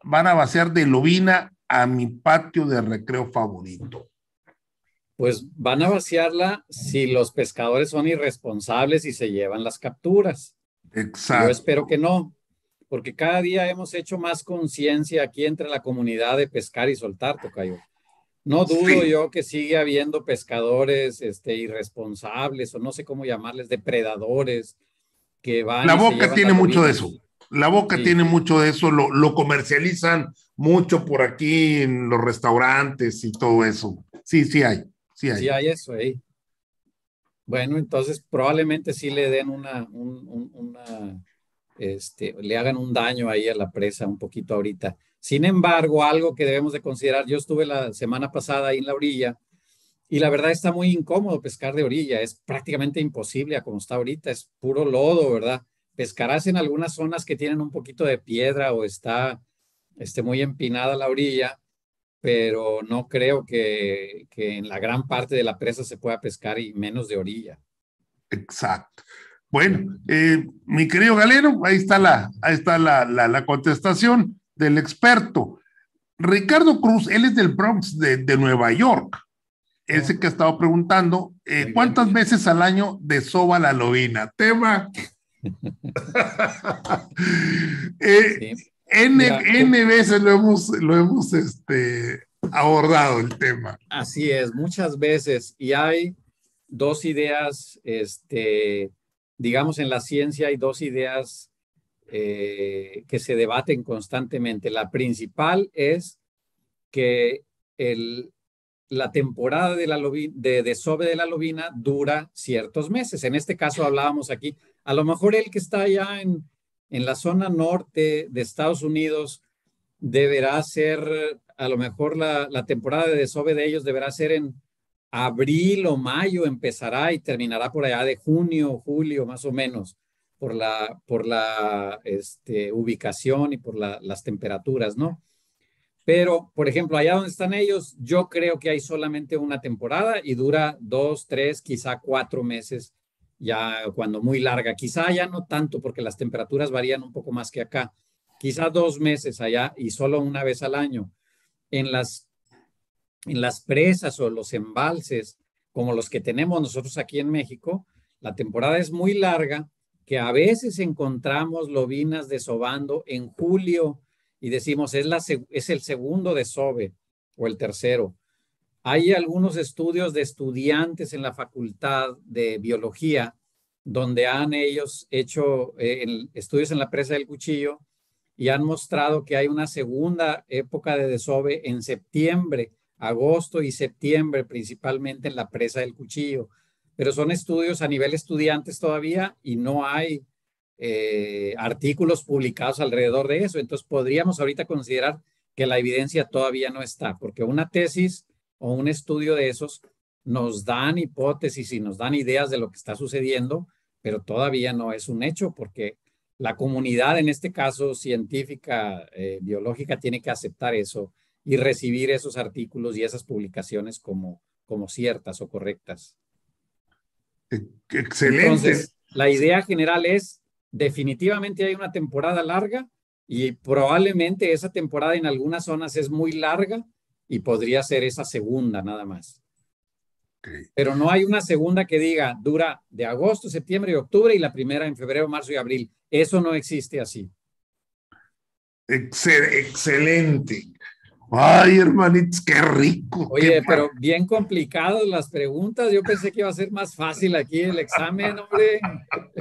van a vaciar de lobina a mi patio de recreo favorito. Pues van a vaciarla si los pescadores son irresponsables y se llevan las capturas. Exacto. Yo espero que no, porque cada día hemos hecho más conciencia aquí entre la comunidad de pescar y soltar, Tocayo. No dudo yo que sigue habiendo pescadores este, irresponsables o no sé cómo llamarles, depredadores que van. La boca tiene mucho de eso. La boca tiene mucho de eso. Lo, lo, comercializan mucho por aquí en los restaurantes y todo eso. Sí, sí hay. Sí hay, sí hay eso ahí. Bueno, entonces probablemente sí le den una, una este, le hagan un daño ahí a la presa un poquito ahorita. Sin embargo, algo que debemos de considerar, yo estuve la semana pasada ahí en la orilla y la verdad está muy incómodo pescar de orilla, es prácticamente imposible a como está ahorita, es puro lodo, ¿verdad? Pescarás en algunas zonas que tienen un poquito de piedra o está este, muy empinada la orilla, pero no creo que, que en la gran parte de la presa se pueda pescar y menos de orilla. Exacto. Bueno, eh, mi querido Galero ahí está la, está la, la, la contestación del experto. Ricardo Cruz, él es del Bronx, de, Nueva York. Ese que ha estado preguntando, eh, ¿cuántas veces al año desoba la lobina? Tema. Eh, N, veces lo hemos, lo hemos este, abordado el tema. Así es, muchas veces. Y hay dos ideas, este, digamos, en la ciencia hay dos ideas eh, que se debaten constantemente. La principal es que la temporada de, la de desove de la lobina dura ciertos meses. En este caso hablábamos aquí, a lo mejor el que está allá en, la zona norte de Estados Unidos deberá ser, a lo mejor la, la temporada de desove de ellos deberá ser en abril o mayo, empezará y terminará por allá de junio, julio, más o menos por la, por la este, ubicación y por las temperaturas, ¿no? Pero, por ejemplo, allá donde están ellos, yo creo que hay solamente una temporada y dura dos, tres, quizá cuatro meses, ya cuando muy larga. Quizá ya no tanto porque las temperaturas varían un poco más que acá. Quizá dos meses allá y solo una vez al año. En las, en las presas o los embalses, como los que tenemos nosotros aquí en México, la temporada es muy larga que a veces encontramos lobinas desobando en julio y decimos es, es el segundo desove o el tercero. Hay algunos estudios de estudiantes en la facultad de biología donde han ellos hecho eh, estudios en la presa del cuchillo y han mostrado que hay una segunda época de desove en septiembre, agosto y septiembre, principalmente en la presa del cuchillo pero son estudios a nivel estudiantes todavía y no hay eh, artículos publicados alrededor de eso. Entonces podríamos ahorita considerar que la evidencia todavía no está, porque una tesis o un estudio de esos nos dan hipótesis y nos dan ideas de lo que está sucediendo, pero todavía no es un hecho porque la comunidad, en este caso científica, eh, biológica, tiene que aceptar eso y recibir esos artículos y esas publicaciones como ciertas o correctas. Excelente. Entonces, la idea general es, definitivamente hay una temporada larga y probablemente esa temporada en algunas zonas es muy larga y podría ser esa segunda nada más. Pero no hay una segunda que diga dura de agosto, septiembre y octubre y la primera en febrero, marzo y abril. Eso no existe así. excelente. Ay, hermanitos, qué rico. Oye, pero bien complicadas las preguntas. Yo pensé que iba a ser más fácil aquí el examen, hombre.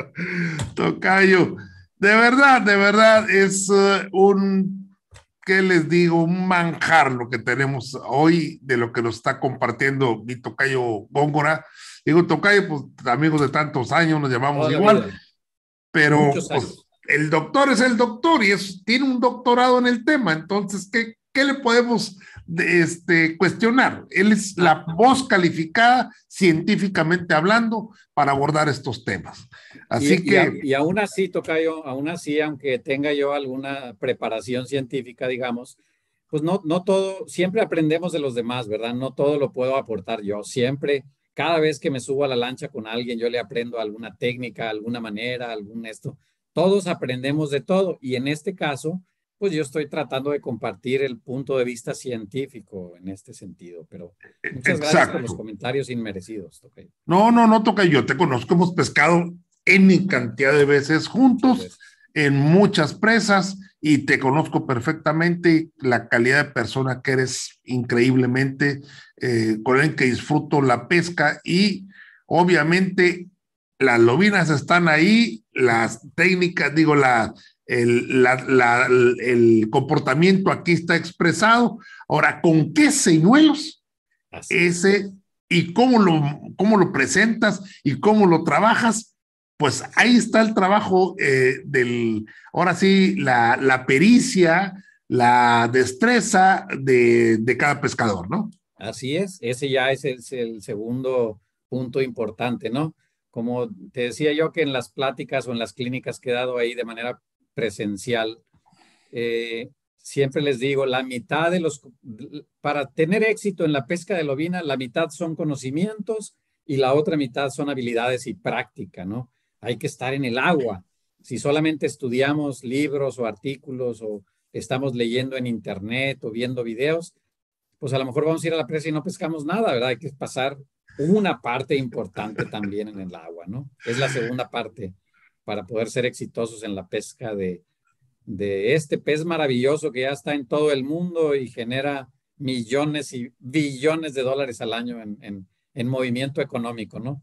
Tocayo, de verdad, de verdad, es eh, un, ¿qué les digo? Un manjar lo que tenemos hoy de lo que nos está compartiendo mi Tocayo Góngora. Digo, Tocayo, pues amigos de tantos años nos llamamos igual, pero pues, el doctor es el doctor y es, tiene un doctorado en el tema. Entonces, ¿qué, ¿qué le podemos este, cuestionar? Él es la voz calificada, científicamente hablando, para abordar estos temas. Así que... Y, aún así, yo, aún así, aunque tenga yo alguna preparación científica, digamos, pues no, no todo, siempre aprendemos de los demás, ¿verdad? No todo lo puedo aportar yo, siempre. Cada vez que me subo a la lancha con alguien, yo le aprendo alguna técnica, alguna manera, algún esto. Todos aprendemos de todo y en este caso, pues yo estoy tratando de compartir el punto de vista científico en este sentido, pero e-, muchas gracias por los comentarios inmerecidos. No, no, no toca yo, te conozco, hemos pescado en cantidad de veces juntos, en muchas presas, y te conozco perfectamente la calidad de persona que eres increíblemente, eh, con el que disfruto la pesca y obviamente las lobinas están ahí, las técnicas, digo, la, el, comportamiento aquí está expresado. Ahora, ¿con qué señuelos? Ese y cómo lo, lo presentas y cómo lo trabajas, pues ahí está el trabajo eh, del, ahora sí, la, pericia, la destreza de, cada pescador, ¿no? Así es, ese ya es el, el, segundo punto importante, ¿no? Como te decía yo que en las pláticas o en las clínicas que he dado ahí de manera presencial. Eh, siempre les digo, la mitad de los, para tener éxito en la pesca de lobina, la mitad son conocimientos y la otra mitad son habilidades y práctica, ¿no? Hay que estar en el agua. Si solamente estudiamos libros o artículos o estamos leyendo en internet o viendo videos, pues a lo mejor vamos a ir a la presa y no pescamos nada, ¿verdad? Hay que pasar una parte importante también en el agua, ¿no? Es la segunda parte para poder ser exitosos en la pesca de, este pez maravilloso que ya está en todo el mundo y genera millones y billones de dólares al año en, movimiento económico, ¿no?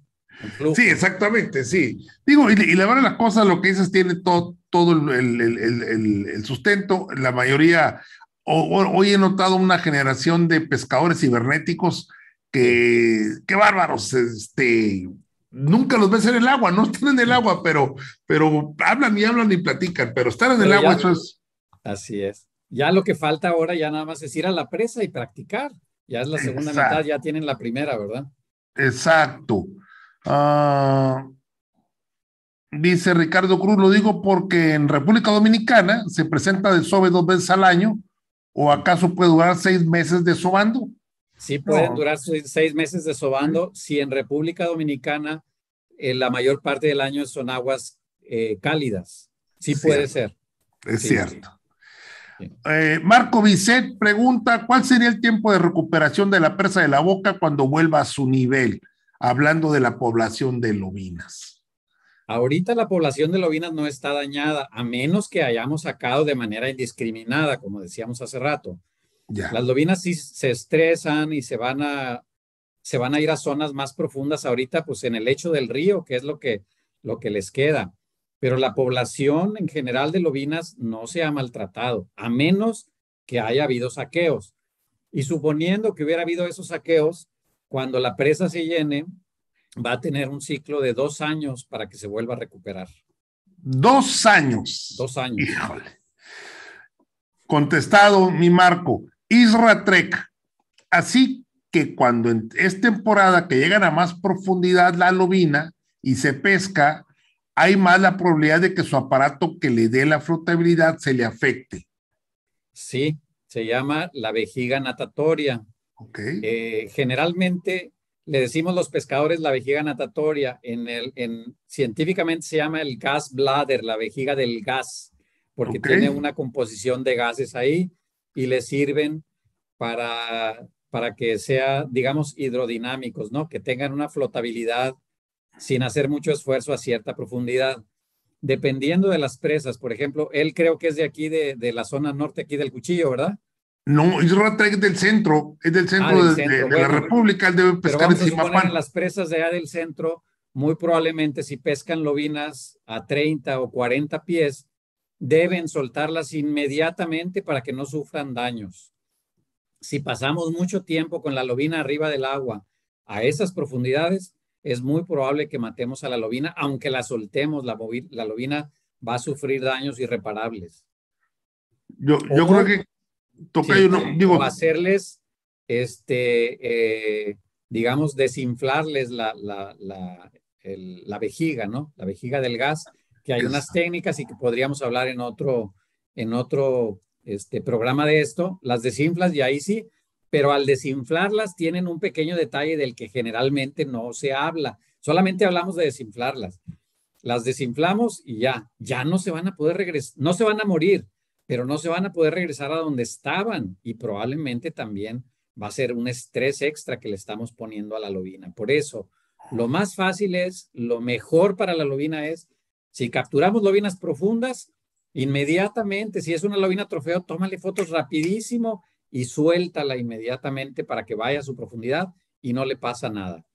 Sí, exactamente, sí. Digo, y, la verdad las cosas, lo que dices tiene todo, todo el, sustento, la mayoría, hoy he notado una generación de pescadores cibernéticos que, qué bárbaros, este, nunca los ves en el agua, no están en el agua, pero, pero hablan y hablan y platican, pero estar en el agua, eso es. Así es. Ya lo que falta ahora ya nada más es ir a la presa y practicar. Ya es la segunda mitad, ya tienen la primera, ¿verdad? Exacto. Ah, dice Ricardo Cruz, lo digo porque en República Dominicana se presenta de sobe dos veces al año, o acaso puede durar seis meses de sobando. Sí pueden durar seis meses desobando si en República Dominicana eh, la mayor parte del año son aguas eh, cálidas. Sí puede ser. Es cierto. Eh, Marco Vicet pregunta, ¿cuál sería el tiempo de recuperación de la persa de la boca cuando vuelva a su nivel? Hablando de la población de lobinas. Ahorita la población de lobinas no está dañada, a menos que hayamos sacado de manera indiscriminada, como decíamos hace rato. Las lobinas sí se estresan y se van a se van a ir a zonas más profundas ahorita, pues en el lecho del río, que es lo que, lo que les queda. Pero la población en general de lobinas no se ha maltratado, a menos que haya habido saqueos. Y suponiendo que hubiera habido esos saqueos, cuando la presa se llene, va a tener un ciclo de dos años para que se vuelva a recuperar. Dos años. Dos años. Contestado, mi Marco. Isra Así que cuando es temporada que llegan a más profundidad la lobina y se pesca, hay más la probabilidad de que su aparato que le dé la flotabilidad se le afecte. Sí, se llama la vejiga natatoria. Eh, generalmente le decimos los pescadores la vejiga natatoria. En el, científicamente se llama el gas bladder, la vejiga del gas, porque tiene una composición de gases ahí y le sirven para, para que sea, digamos, hidrodinámicos, ¿no? Que tengan una flotabilidad sin hacer mucho esfuerzo a cierta profundidad. Dependiendo de las presas, por ejemplo, él creo que es de aquí, de, la zona norte, aquí del Cuchillo, ¿verdad? No, es del centro, es del centro, ah, centro de, la República, él debe pescar pero vamos en las presas de allá del centro, muy probablemente si pescan lobinas a 30 o 40 pies, deben soltarlas inmediatamente para que no sufran daños. Si pasamos mucho tiempo con la lobina arriba del agua a esas profundidades, es muy probable que matemos a la lobina, aunque la soltemos, la, lobina va a sufrir daños irreparables. Yo, creo que hacerles, este, eh, digamos, desinflarles la, la vejiga, ¿no? La vejiga del gas que hay unas técnicas y que podríamos hablar en otro, en otro este, programa de esto. Las desinflas y ahí sí, pero al desinflarlas tienen un pequeño detalle del que generalmente no se habla. Solamente hablamos de desinflarlas. Las desinflamos y ya, ya no se van a poder regresar, no se van a morir, pero no se van a poder regresar a donde estaban y probablemente también va a ser un estrés extra que le estamos poniendo a la lobina. Por eso, lo más fácil es, lo mejor para la lobina es si capturamos lobinas profundas, inmediatamente, si es una lobina trofeo, tómale fotos rapidísimo y suéltala inmediatamente para que vaya a su profundidad y no le pasa nada.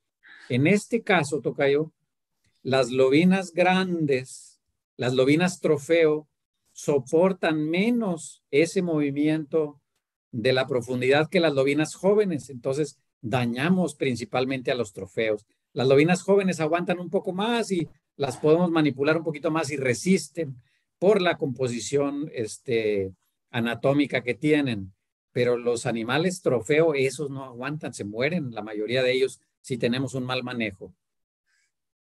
En este caso, Tocayo, las lobinas grandes, las lobinas trofeo, soportan menos ese movimiento de la profundidad que las lobinas jóvenes. Entonces, dañamos principalmente a los trofeos. Las lobinas jóvenes aguantan un poco más y las podemos manipular un poquito más y resisten por la composición este, anatómica que tienen. Pero los animales trofeo, esos no aguantan, se mueren la mayoría de ellos si tenemos un mal manejo.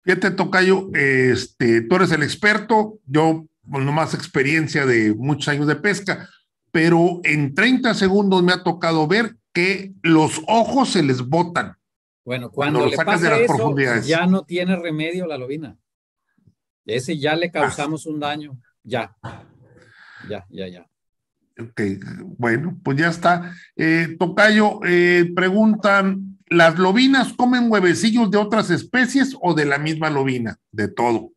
Fíjate, Tocayo, este, tú eres el experto, yo con pues, más experiencia de muchos años de pesca, pero en 30 segundos me ha tocado ver que los ojos se les botan. Bueno, cuando, cuando le pasa eso, ya no tiene remedio la lobina. Ese ya le ah. causamos un daño, ya. Ya, ya, ya. Ok, bueno, pues ya está. Eh, tocayo, eh, preguntan, ¿las lobinas comen huevecillos de otras especies o de la misma lobina? De todo.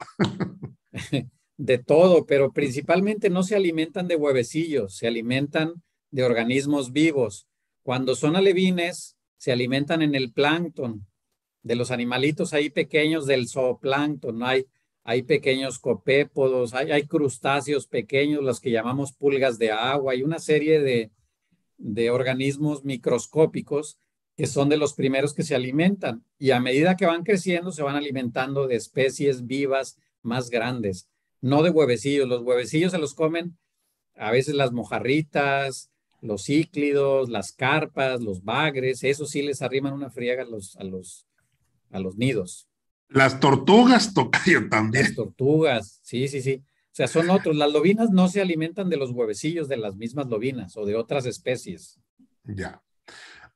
de todo, pero principalmente no se alimentan de huevecillos, se alimentan de organismos vivos. Cuando son alevines, se alimentan en el plancton, de los animalitos ahí pequeños del zooplancton. Hay hay pequeños copépodos, hay, crustáceos pequeños, los que llamamos pulgas de agua, y una serie de, de organismos microscópicos que son de los primeros que se alimentan y a medida que van creciendo se van alimentando de especies vivas más grandes, no de huevecillos, los huevecillos se los comen a veces las mojarritas, los cíclidos, las carpas, los bagres, eso sí les arriman una friega a los, a los, a los nidos. Las tortugas, tocayo también. Las tortugas, sí, sí, sí. O sea, son otros. Las lobinas no se alimentan de los huevecillos de las mismas lobinas o de otras especies. Ya.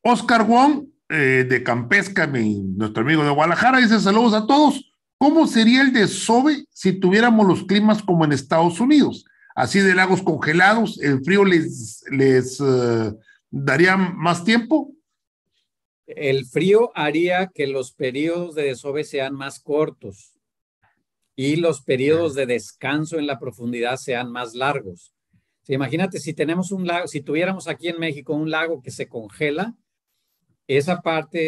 Oscar Wong, eh, de Campesca, nuestro amigo de Guadalajara, dice saludos a todos. ¿Cómo sería el desove si tuviéramos los climas como en Estados Unidos? Así de lagos congelados, el frío les, eh, daría más tiempo. El frío haría que los periodos de desove sean más cortos y los periodos de descanso en la profundidad sean más largos. imagínate si tenemos un lago, si tuviéramos aquí en México un lago que se congela, esa parte,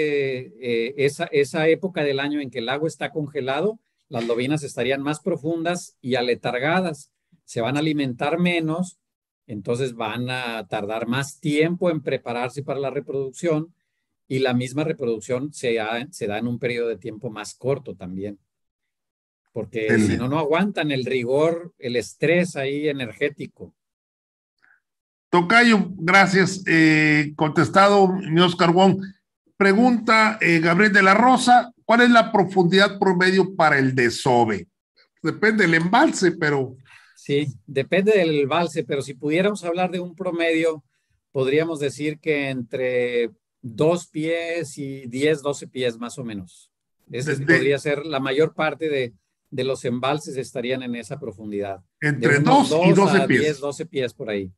eh, esa, esa época del año en que el lago está congelado, las lobinas estarían más profundas y aletargadas, se van a alimentar menos, entonces van a tardar más tiempo en prepararse para la reproducción y la misma reproducción se, se da en un periodo de tiempo más corto también, porque si no, no aguantan el rigor, el estrés ahí energético. Tocayo, gracias. Eh, contestado, mi Oscar Wong. Pregunta eh, Gabriel de la Rosa, ¿cuál es la profundidad promedio para el desove? Depende del embalse, pero... Sí, depende del embalse, pero si pudiéramos hablar de un promedio, podríamos decir que entre dos pies y diez, doce pies más o menos. Esa este podría ser la mayor parte de, los embalses estarían en esa profundidad. Entre dos y doce pies. 10, 12 pies por ahí.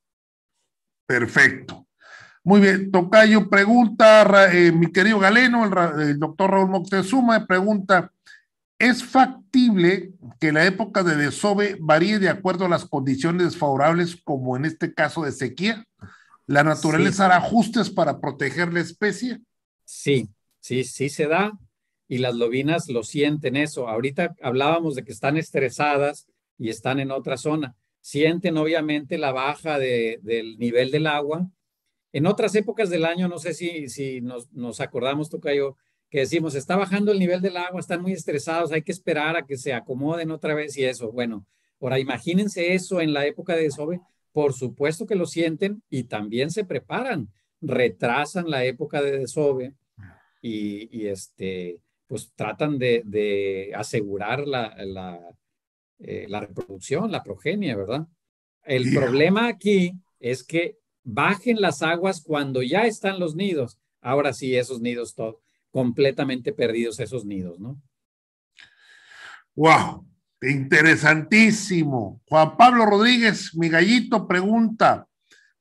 Perfecto. Muy bien, Tocayo pregunta, eh, mi querido Galeno, el, doctor Raúl Moctezuma pregunta, ¿es factible que la época de desove varíe de acuerdo a las condiciones favorables, como en este caso de sequía? La naturaleza hará ajustes para proteger la especie. Sí, sí, sí se da. Y las lobinas lo sienten eso. Ahorita hablábamos de que están estresadas y están en otra zona. Sienten obviamente la baja del nivel del agua. En otras épocas del año, no sé si, si nos, nos acordamos, Tocayo, que decimos, está bajando el nivel del agua, están muy estresados, hay que esperar a que se acomoden otra vez y eso. Bueno, ahora imagínense eso en la época de desove, por supuesto que lo sienten y también se preparan, retrasan la época de desove y, este, pues tratan de, asegurar eh, la, reproducción, la progenie, ¿verdad? El problema aquí es que bajen las aguas cuando ya están los nidos. Ahora sí, esos nidos, todos completamente perdidos esos nidos, ¿no? Wow, Interesantísimo. Juan Pablo Rodríguez, mi gallito, pregunta,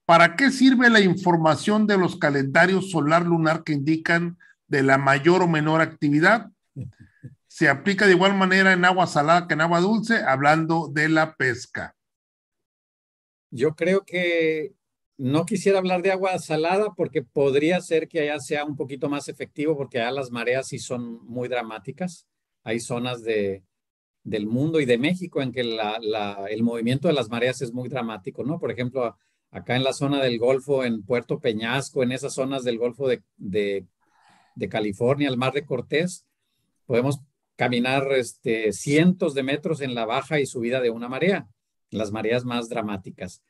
¿para qué sirve la información de los calendarios solar lunar que indican de la mayor o menor actividad? Se aplica de igual manera en agua salada que en agua dulce, hablando de la pesca. Yo creo que no quisiera hablar de agua salada porque podría ser que allá sea un poquito más efectivo porque allá las mareas sí son muy dramáticas. Hay zonas de, del mundo y de México en que el movimiento de las mareas es muy dramático, ¿no? Por ejemplo, acá en la zona del Golfo, en Puerto Peñasco, en esas zonas del Golfo de, California, el Mar de Cortés, podemos caminar este, cientos de metros en la baja y subida de una marea, las mareas más dramáticas.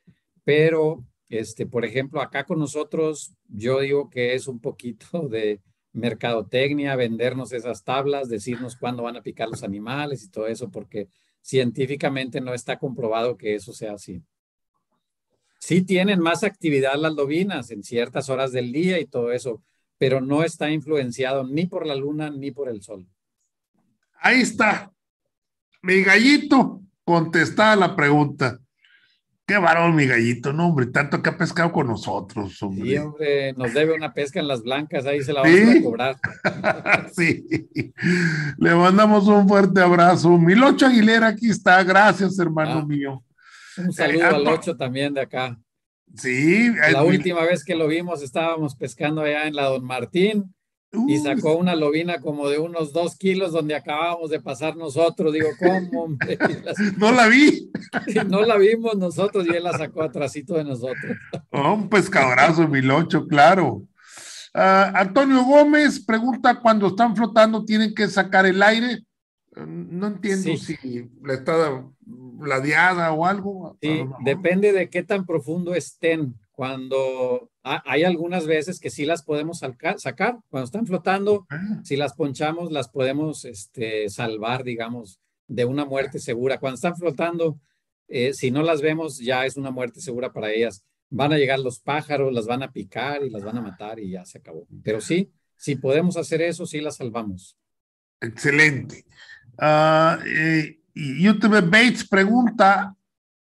Pero, este, por ejemplo, acá con nosotros, yo digo que es un poquito de, mercadotecnia, vendernos esas tablas, decirnos cuándo van a picar los animales y todo eso, porque científicamente no está comprobado que eso sea así. Sí tienen más actividad las lobinas en ciertas horas del día y todo eso, pero no está influenciado ni por la luna ni por el sol. Ahí está. Mi gallito contestada la pregunta. Qué varón, mi gallito, no, hombre, tanto que ha pescado con nosotros, Sí, hombre, nos debe una pesca en las blancas, ahí se la vamos a cobrar. sí. Le mandamos un fuerte abrazo. Mil ocho Aguilera, aquí está, gracias, hermano ah, mío. Un eh, saludo ah, al Ocho también de acá. Sí. La eh, última vez que lo vimos estábamos pescando allá en la Don Martín y sacó una lobina como de unos dos kilos donde acabamos de pasar nosotros. Digo, ¿cómo, No la vi. no la vimos nosotros y él la sacó atrásito de nosotros. Oh, un pescadorazo, ocho, claro. Ah, Antonio Gómez pregunta, cuando están flotando, ¿tienen que sacar el aire? Eh, no entiendo si la está ladeada o algo. Sí, depende de qué tan profundo estén cuando hay algunas veces que sí las podemos sacar, cuando están flotando, si las ponchamos, las podemos este, salvar, digamos, de una muerte segura. Cuando están flotando, eh, si no las vemos, ya es una muerte segura para ellas. Van a llegar los pájaros, las van a picar y las van a matar y ya se acabó. Pero sí, si podemos hacer eso, sí las salvamos. Excelente. Ah, eh, y YouTube Bates pregunta,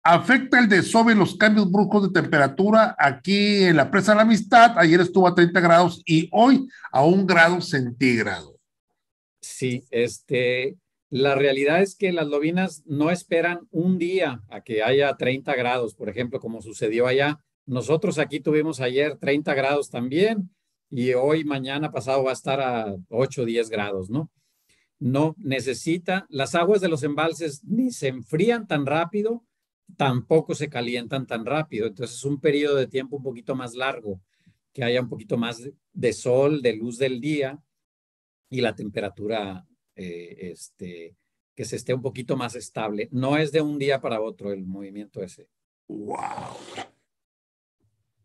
afecta el desove los cambios bruscos de temperatura aquí en la presa de la amistad. Ayer estuvo a 30 grados y hoy a un grado centígrado. Sí, este, la realidad es que las lobinas no esperan un día a que haya 30 grados, por ejemplo, como sucedió allá. Nosotros aquí tuvimos ayer 30 grados también y hoy, mañana, pasado va a estar a 8 o 10 grados, ¿no? No necesita, las aguas de los embalses ni se enfrían tan rápido, tampoco se calientan tan rápido. Entonces es un periodo de tiempo un poquito más largo, que haya un poquito más de sol, de luz del día y la temperatura eh, este, que se esté un poquito más estable. No es de un día para otro el movimiento ese. ¡Wow!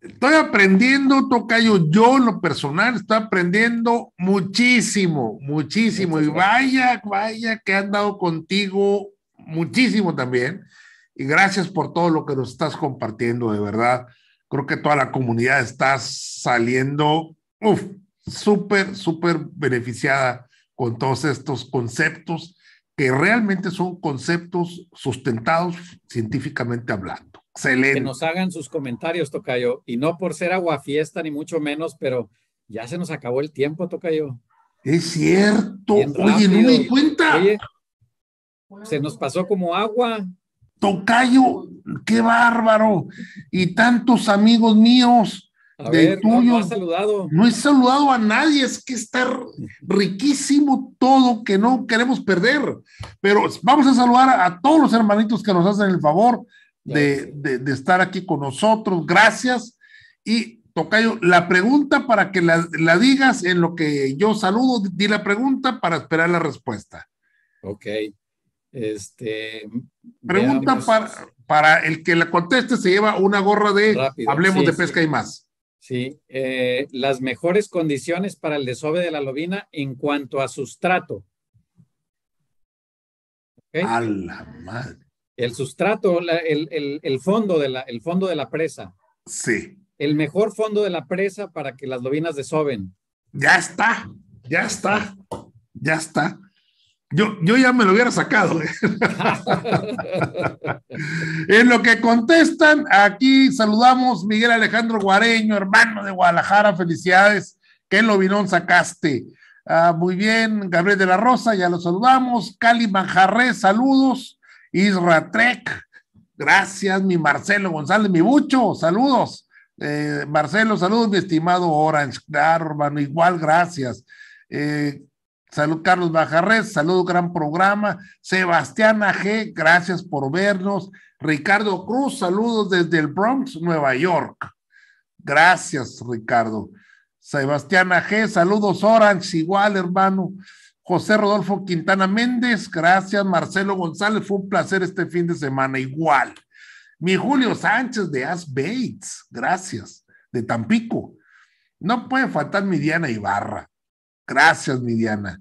Estoy aprendiendo, Tocayo. Yo, lo personal, estoy aprendiendo muchísimo, muchísimo. Y vaya, vaya que han dado contigo muchísimo también. Y gracias por todo lo que nos estás compartiendo, de verdad. Creo que toda la comunidad está saliendo, uff, súper, súper beneficiada con todos estos conceptos que realmente son conceptos sustentados científicamente hablando. Excelente. Que nos hagan sus comentarios, Tocayo, y no por ser agua fiesta ni mucho menos, pero ya se nos acabó el tiempo, Tocayo. Es cierto. Oye, no me cuenta. Oye, se nos pasó como agua. Tocayo, qué bárbaro. Y tantos amigos míos. de ver, tuyos. No, saludado. no he saludado a nadie, es que está riquísimo todo que no queremos perder. Pero vamos a saludar a, todos los hermanitos que nos hacen el favor de, estar aquí con nosotros. Gracias. Y Tocayo, la pregunta para que la, la, digas en lo que yo saludo, di la pregunta para esperar la respuesta. Ok. Este, Pregunta pues, para, el que la conteste se lleva una gorra de Hablemos de Pesca y más. Sí, eh, las mejores condiciones para el desove de la lobina en cuanto a sustrato. A la madre. El sustrato, el, fondo de la, el fondo de la presa. Sí. El mejor fondo de la presa para que las lobinas desoven. Ya está, ya está, ya está. Yo, ya me lo hubiera sacado. ¿eh? en lo que contestan, aquí saludamos Miguel Alejandro Guareño, hermano de Guadalajara, felicidades, que lo vinón sacaste. Ah, muy bien, Gabriel de la Rosa, ya lo saludamos. Cali Manjarré, saludos. Isra Trek, gracias, mi Marcelo González, mi Bucho, saludos. Eh, Marcelo, saludos, mi estimado Orange, claro, hermano, igual, gracias. Eh, Salud Carlos Bajarres, saludo, gran programa. Sebastián AG, gracias por vernos. Ricardo Cruz, saludos desde el Bronx, Nueva York. Gracias, Ricardo. Sebastián AG, saludos Orange, igual, hermano. José Rodolfo Quintana Méndez, gracias. Marcelo González, fue un placer este fin de semana, igual. Mi Julio Sánchez de As Bates, gracias. De Tampico. No puede faltar mi Diana Ibarra. Gracias, Midiana.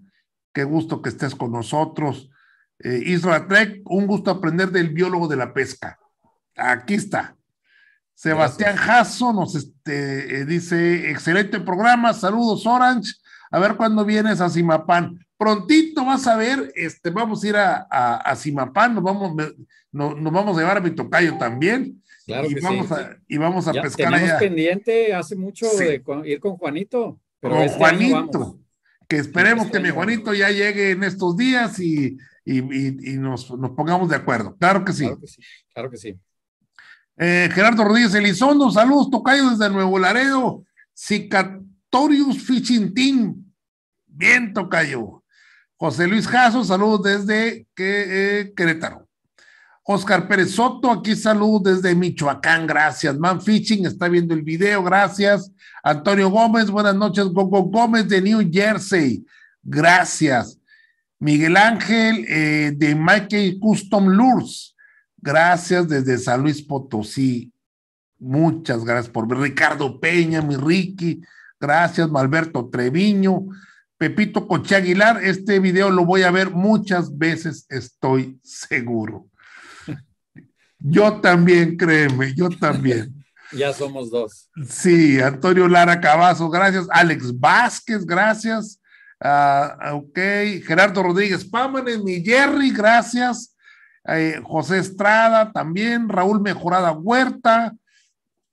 Qué gusto que estés con nosotros. Israel eh, Isra Trek, un gusto aprender del biólogo de la pesca. Aquí está. Sebastián Jasso nos este, eh, dice, excelente programa, saludos Orange, a ver cuándo vienes a Simapán. Prontito vas a ver, este, vamos a ir a, a, nos vamos, nos vamos a llevar a mi tocayo también. y, vamos a, y vamos a pescar allá. pendiente hace mucho de ir con Juanito. Pero con este Juanito que esperemos que mi Juanito ya llegue en estos días y, nos, pongamos de acuerdo. Claro que sí. Claro que sí. Eh, Gerardo Rodríguez Elizondo, saludos, Tocayo desde Nuevo Laredo, Cicatorius Fishing Bien, Tocayo. José Luis Jasso, saludos desde eh, Querétaro. Oscar Pérez Soto, aquí salud desde Michoacán, gracias. Man Fishing está viendo el video, gracias. Antonio Gómez, buenas noches. Gogo Gómez de New Jersey, gracias. Miguel Ángel eh, de Mikey Custom Lures, gracias desde San Luis Potosí. Muchas gracias por ver. Ricardo Peña, mi Ricky, gracias. Malberto Treviño, Pepito Coche Aguilar, este video lo voy a ver muchas veces, estoy seguro. Yo también, créeme, yo también. Ya somos dos. Sí, Antonio Lara Cavazo, gracias. Alex Vázquez, gracias. Ah, ok, Gerardo Rodríguez Pámanes, mi Jerry, gracias. Eh, José Estrada también, Raúl Mejorada Huerta,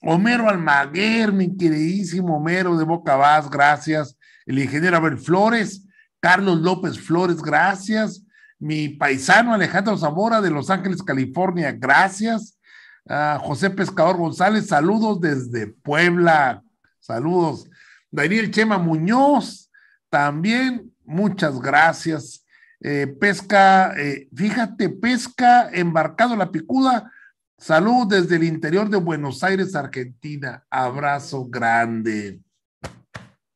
Homero Almaguer, mi queridísimo Homero de Boca Vaz, gracias. El ingeniero Abel Flores, Carlos López Flores, gracias mi paisano Alejandro Zamora de Los Ángeles, California, gracias. José Pescador González, saludos desde Puebla, saludos. Daniel Chema Muñoz, también muchas gracias. Eh, pesca, eh, fíjate, pesca embarcado la picuda. Salud desde el interior de Buenos Aires, Argentina. Abrazo grande.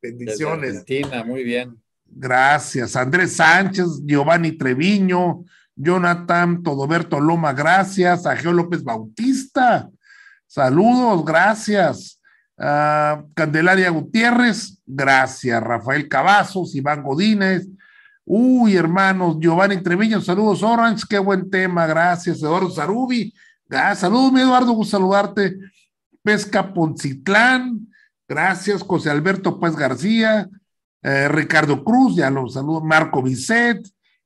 Bendiciones. Argentina, muy bien. Gracias. Andrés Sánchez, Giovanni Treviño, Jonathan Todoberto Loma, gracias. A Geo López Bautista, saludos, gracias. Ah, Candelaria Gutiérrez, gracias. Rafael Cavazos, Iván Godínez. Uy, hermanos, Giovanni Treviño, saludos, Orange, qué buen tema, gracias. Eduardo Zarubi, saludos, mi Eduardo, gusto saludarte. Pesca Poncitlán, gracias. José Alberto Paz García, eh, Ricardo Cruz, ya lo saludo, Marco Bisset,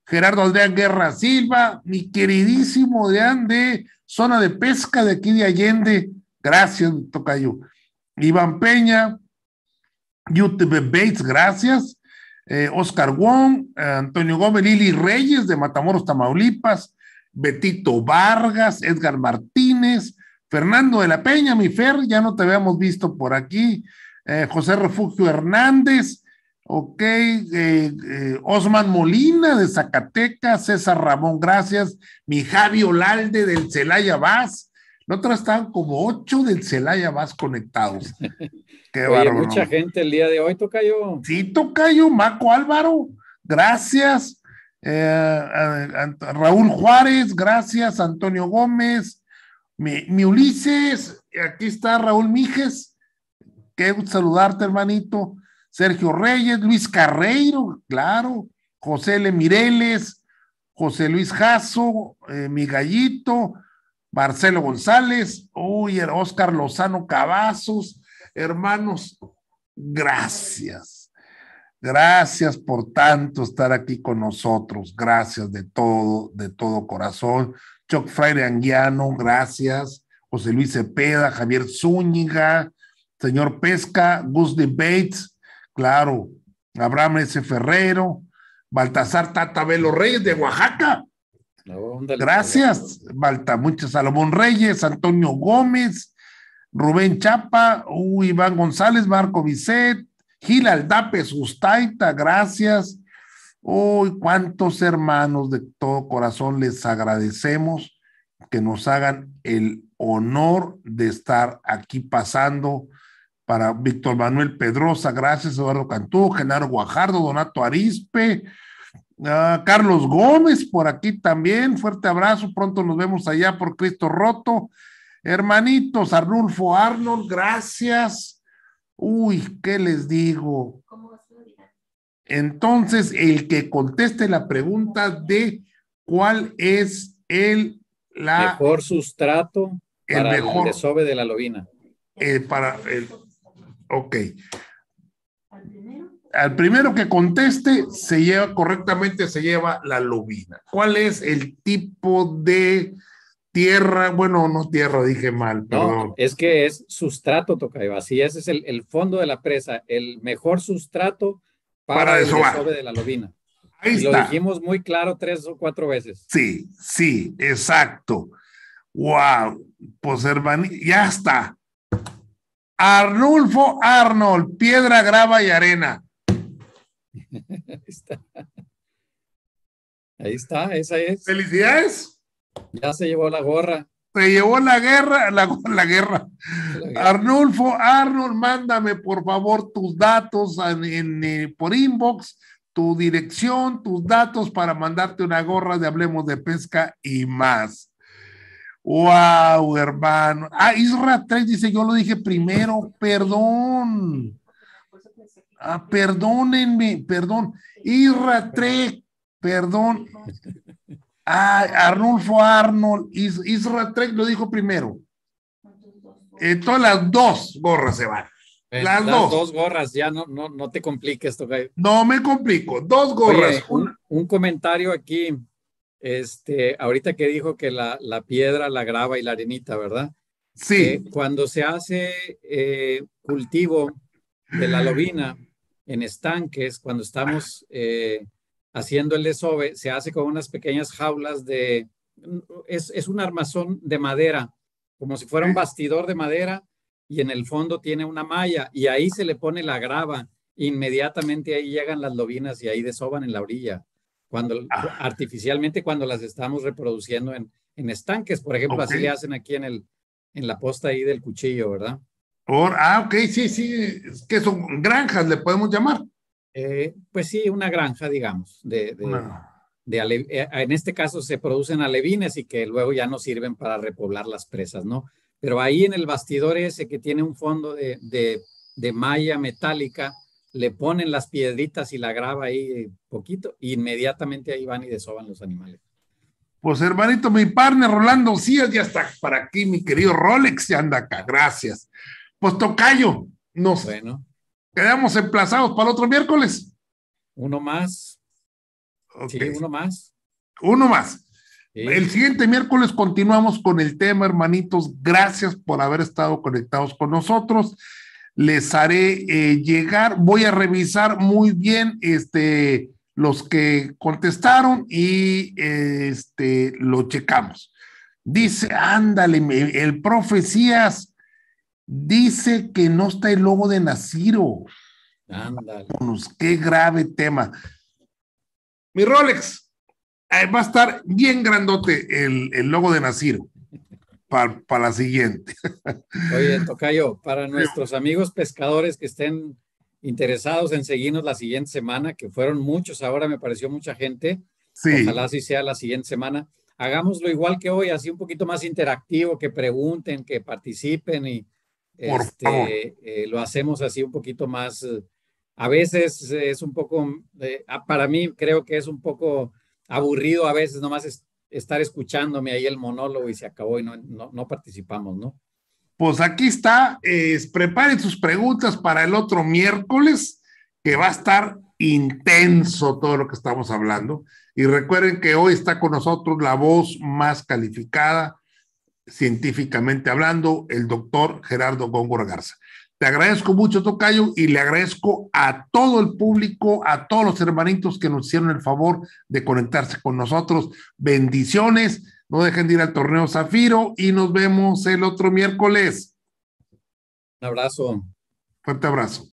Gerardo Aldean Guerra Silva, mi queridísimo de de Zona de Pesca de aquí de Allende, gracias, Tocayo. Iván Peña, YouTube Bates, gracias. Eh, Oscar Wong, Antonio Gómez, Lili Reyes de Matamoros, Tamaulipas, Betito Vargas, Edgar Martínez, Fernando de la Peña, mi Fer, ya no te habíamos visto por aquí, eh, José Refugio Hernández, Ok, Osman Molina de Zacatecas, César Ramón, gracias. Mi Javi Olalde del Celaya Vaz. nosotros están estaban como ocho del Celaya Vaz conectados. Qué Mucha gente el día de hoy, Tocayo. Sí, yo, Maco Álvaro, gracias. Eh, Raúl Juárez, gracias. Antonio Gómez, mi, mi Ulises, aquí está Raúl Mijes. Qué saludarte, hermanito. Sergio Reyes, Luis Carreiro, claro, José L. Mireles, José Luis Jasso, eh, Migallito, Marcelo González, uy, Oscar Lozano Cavazos, hermanos, gracias. Gracias por tanto estar aquí con nosotros. Gracias de todo, de todo corazón. Chuck Fraire Anguiano, gracias. José Luis Cepeda, Javier Zúñiga, señor Pesca, Gus de Bates, claro, Abraham S. Ferrero, Baltasar Tata Reyes de Oaxaca. Gracias, Balta, muchas Salomón Reyes, Antonio Gómez, Rubén Chapa, uh, Iván González, Marco Vicet, Gil Aldape, Ustaita, gracias. Uy, cuántos hermanos de todo corazón les agradecemos que nos hagan el honor de estar aquí pasando para Víctor Manuel Pedrosa, gracias Eduardo Cantú, Genaro Guajardo, Donato Arispe, ah, Carlos Gómez por aquí también, fuerte abrazo, pronto nos vemos allá por Cristo Roto, hermanitos, Arnulfo Arnold, gracias. Uy, ¿qué les digo? Entonces, el que conteste la pregunta de cuál es el mejor sustrato el para mejor, el desove de la lobina. Eh, para el, Ok. Al primero, que conteste, se lleva correctamente, se lleva la lobina. ¿Cuál es el tipo de tierra? Bueno, no tierra, dije mal, perdón. No, es que es sustrato, Tocayo. Así ese es el, fondo de la presa, el mejor sustrato para, el de la lobina. Lo dijimos muy claro tres o cuatro veces. Sí, sí, exacto. Wow, pues hermanito, ya está. Arnulfo Arnold, piedra, grava y arena. Ahí está. Ahí está, esa es. Felicidades. Ya se llevó la gorra. Se llevó la guerra, la, guerra. Arnulfo, Arnold, mándame por favor tus datos en, eh, por inbox, tu dirección, tus datos para mandarte una gorra de Hablemos de Pesca y más. Wow, hermano. Ah, Isra 3 dice, yo lo dije primero, perdón. Ah, perdónenme, perdón. Isra 3, perdón. Ah, Arnulfo Arnold, Isra 3 lo dijo primero. Entonces las dos gorras se van. Eh, las, las dos. gorras, ya no, no, no te compliques, No me complico, dos gorras. un comentario aquí este, ahorita que dijo que la, piedra, la grava y la arenita, ¿verdad? Sí. Eh, cuando se hace eh, cultivo de la lobina en estanques, cuando estamos eh, haciendo el desove, se hace con unas pequeñas jaulas de... Es, es un armazón de madera, como si fuera un bastidor de madera y en el fondo tiene una malla y ahí se le pone la grava. Inmediatamente ahí llegan las lobinas y ahí desoban en la orilla cuando ah. artificialmente cuando las estamos reproduciendo en, en estanques, por ejemplo, así le hacen aquí en el en la posta ahí del cuchillo, ¿verdad? ah, ok, sí, sí, que son granjas, le podemos llamar. Eh, pues sí, una granja, digamos, de, de, eh, en este caso se producen alevines y que luego ya no sirven para repoblar las presas, ¿no? Pero ahí en el bastidor ese que tiene un fondo de, de malla metálica, le ponen las piedritas y la graba ahí eh, poquito, inmediatamente ahí van y desoban los animales. Pues hermanito, mi partner Rolando Cías ya está para aquí, mi querido Rolex ya anda acá, gracias. Pues Tocayo, nos bueno. quedamos emplazados para el otro miércoles. Uno más. Sí, uno más. Uno más. El siguiente miércoles continuamos con el tema, hermanitos. Gracias por haber estado conectados con nosotros les haré eh, llegar. Voy a revisar muy bien este, los que contestaron y eh, este, lo checamos. Dice, ándale, el profecías dice que no está el logo de Naciro. Ándale. Qué grave tema. Mi Rolex, va a estar bien grandote el, el logo de Naciro para, la siguiente. Oye, Tocayo, para nuestros amigos pescadores que estén interesados en seguirnos la siguiente semana, que fueron muchos ahora, me pareció mucha gente. Sí. Ojalá así sea la siguiente semana. Hagámoslo igual que hoy, así un poquito más interactivo, que pregunten, que participen y este, eh, lo hacemos así un poquito más. A veces es un poco, eh, para mí creo que es un poco aburrido a veces nomás estar escuchándome ahí el monólogo y se acabó y no, participamos, ¿no? Pues aquí está, eh, preparen sus preguntas para el otro miércoles, que va a estar intenso todo lo que estamos hablando. Y recuerden que hoy está con nosotros la voz más calificada, científicamente hablando, el doctor Gerardo Góngora Garza. Le agradezco mucho, Tocayo, y le agradezco a todo el público, a todos los hermanitos que nos hicieron el favor de conectarse con nosotros. Bendiciones, no dejen de ir al torneo Zafiro y nos vemos el otro miércoles. Un abrazo. Fuerte abrazo.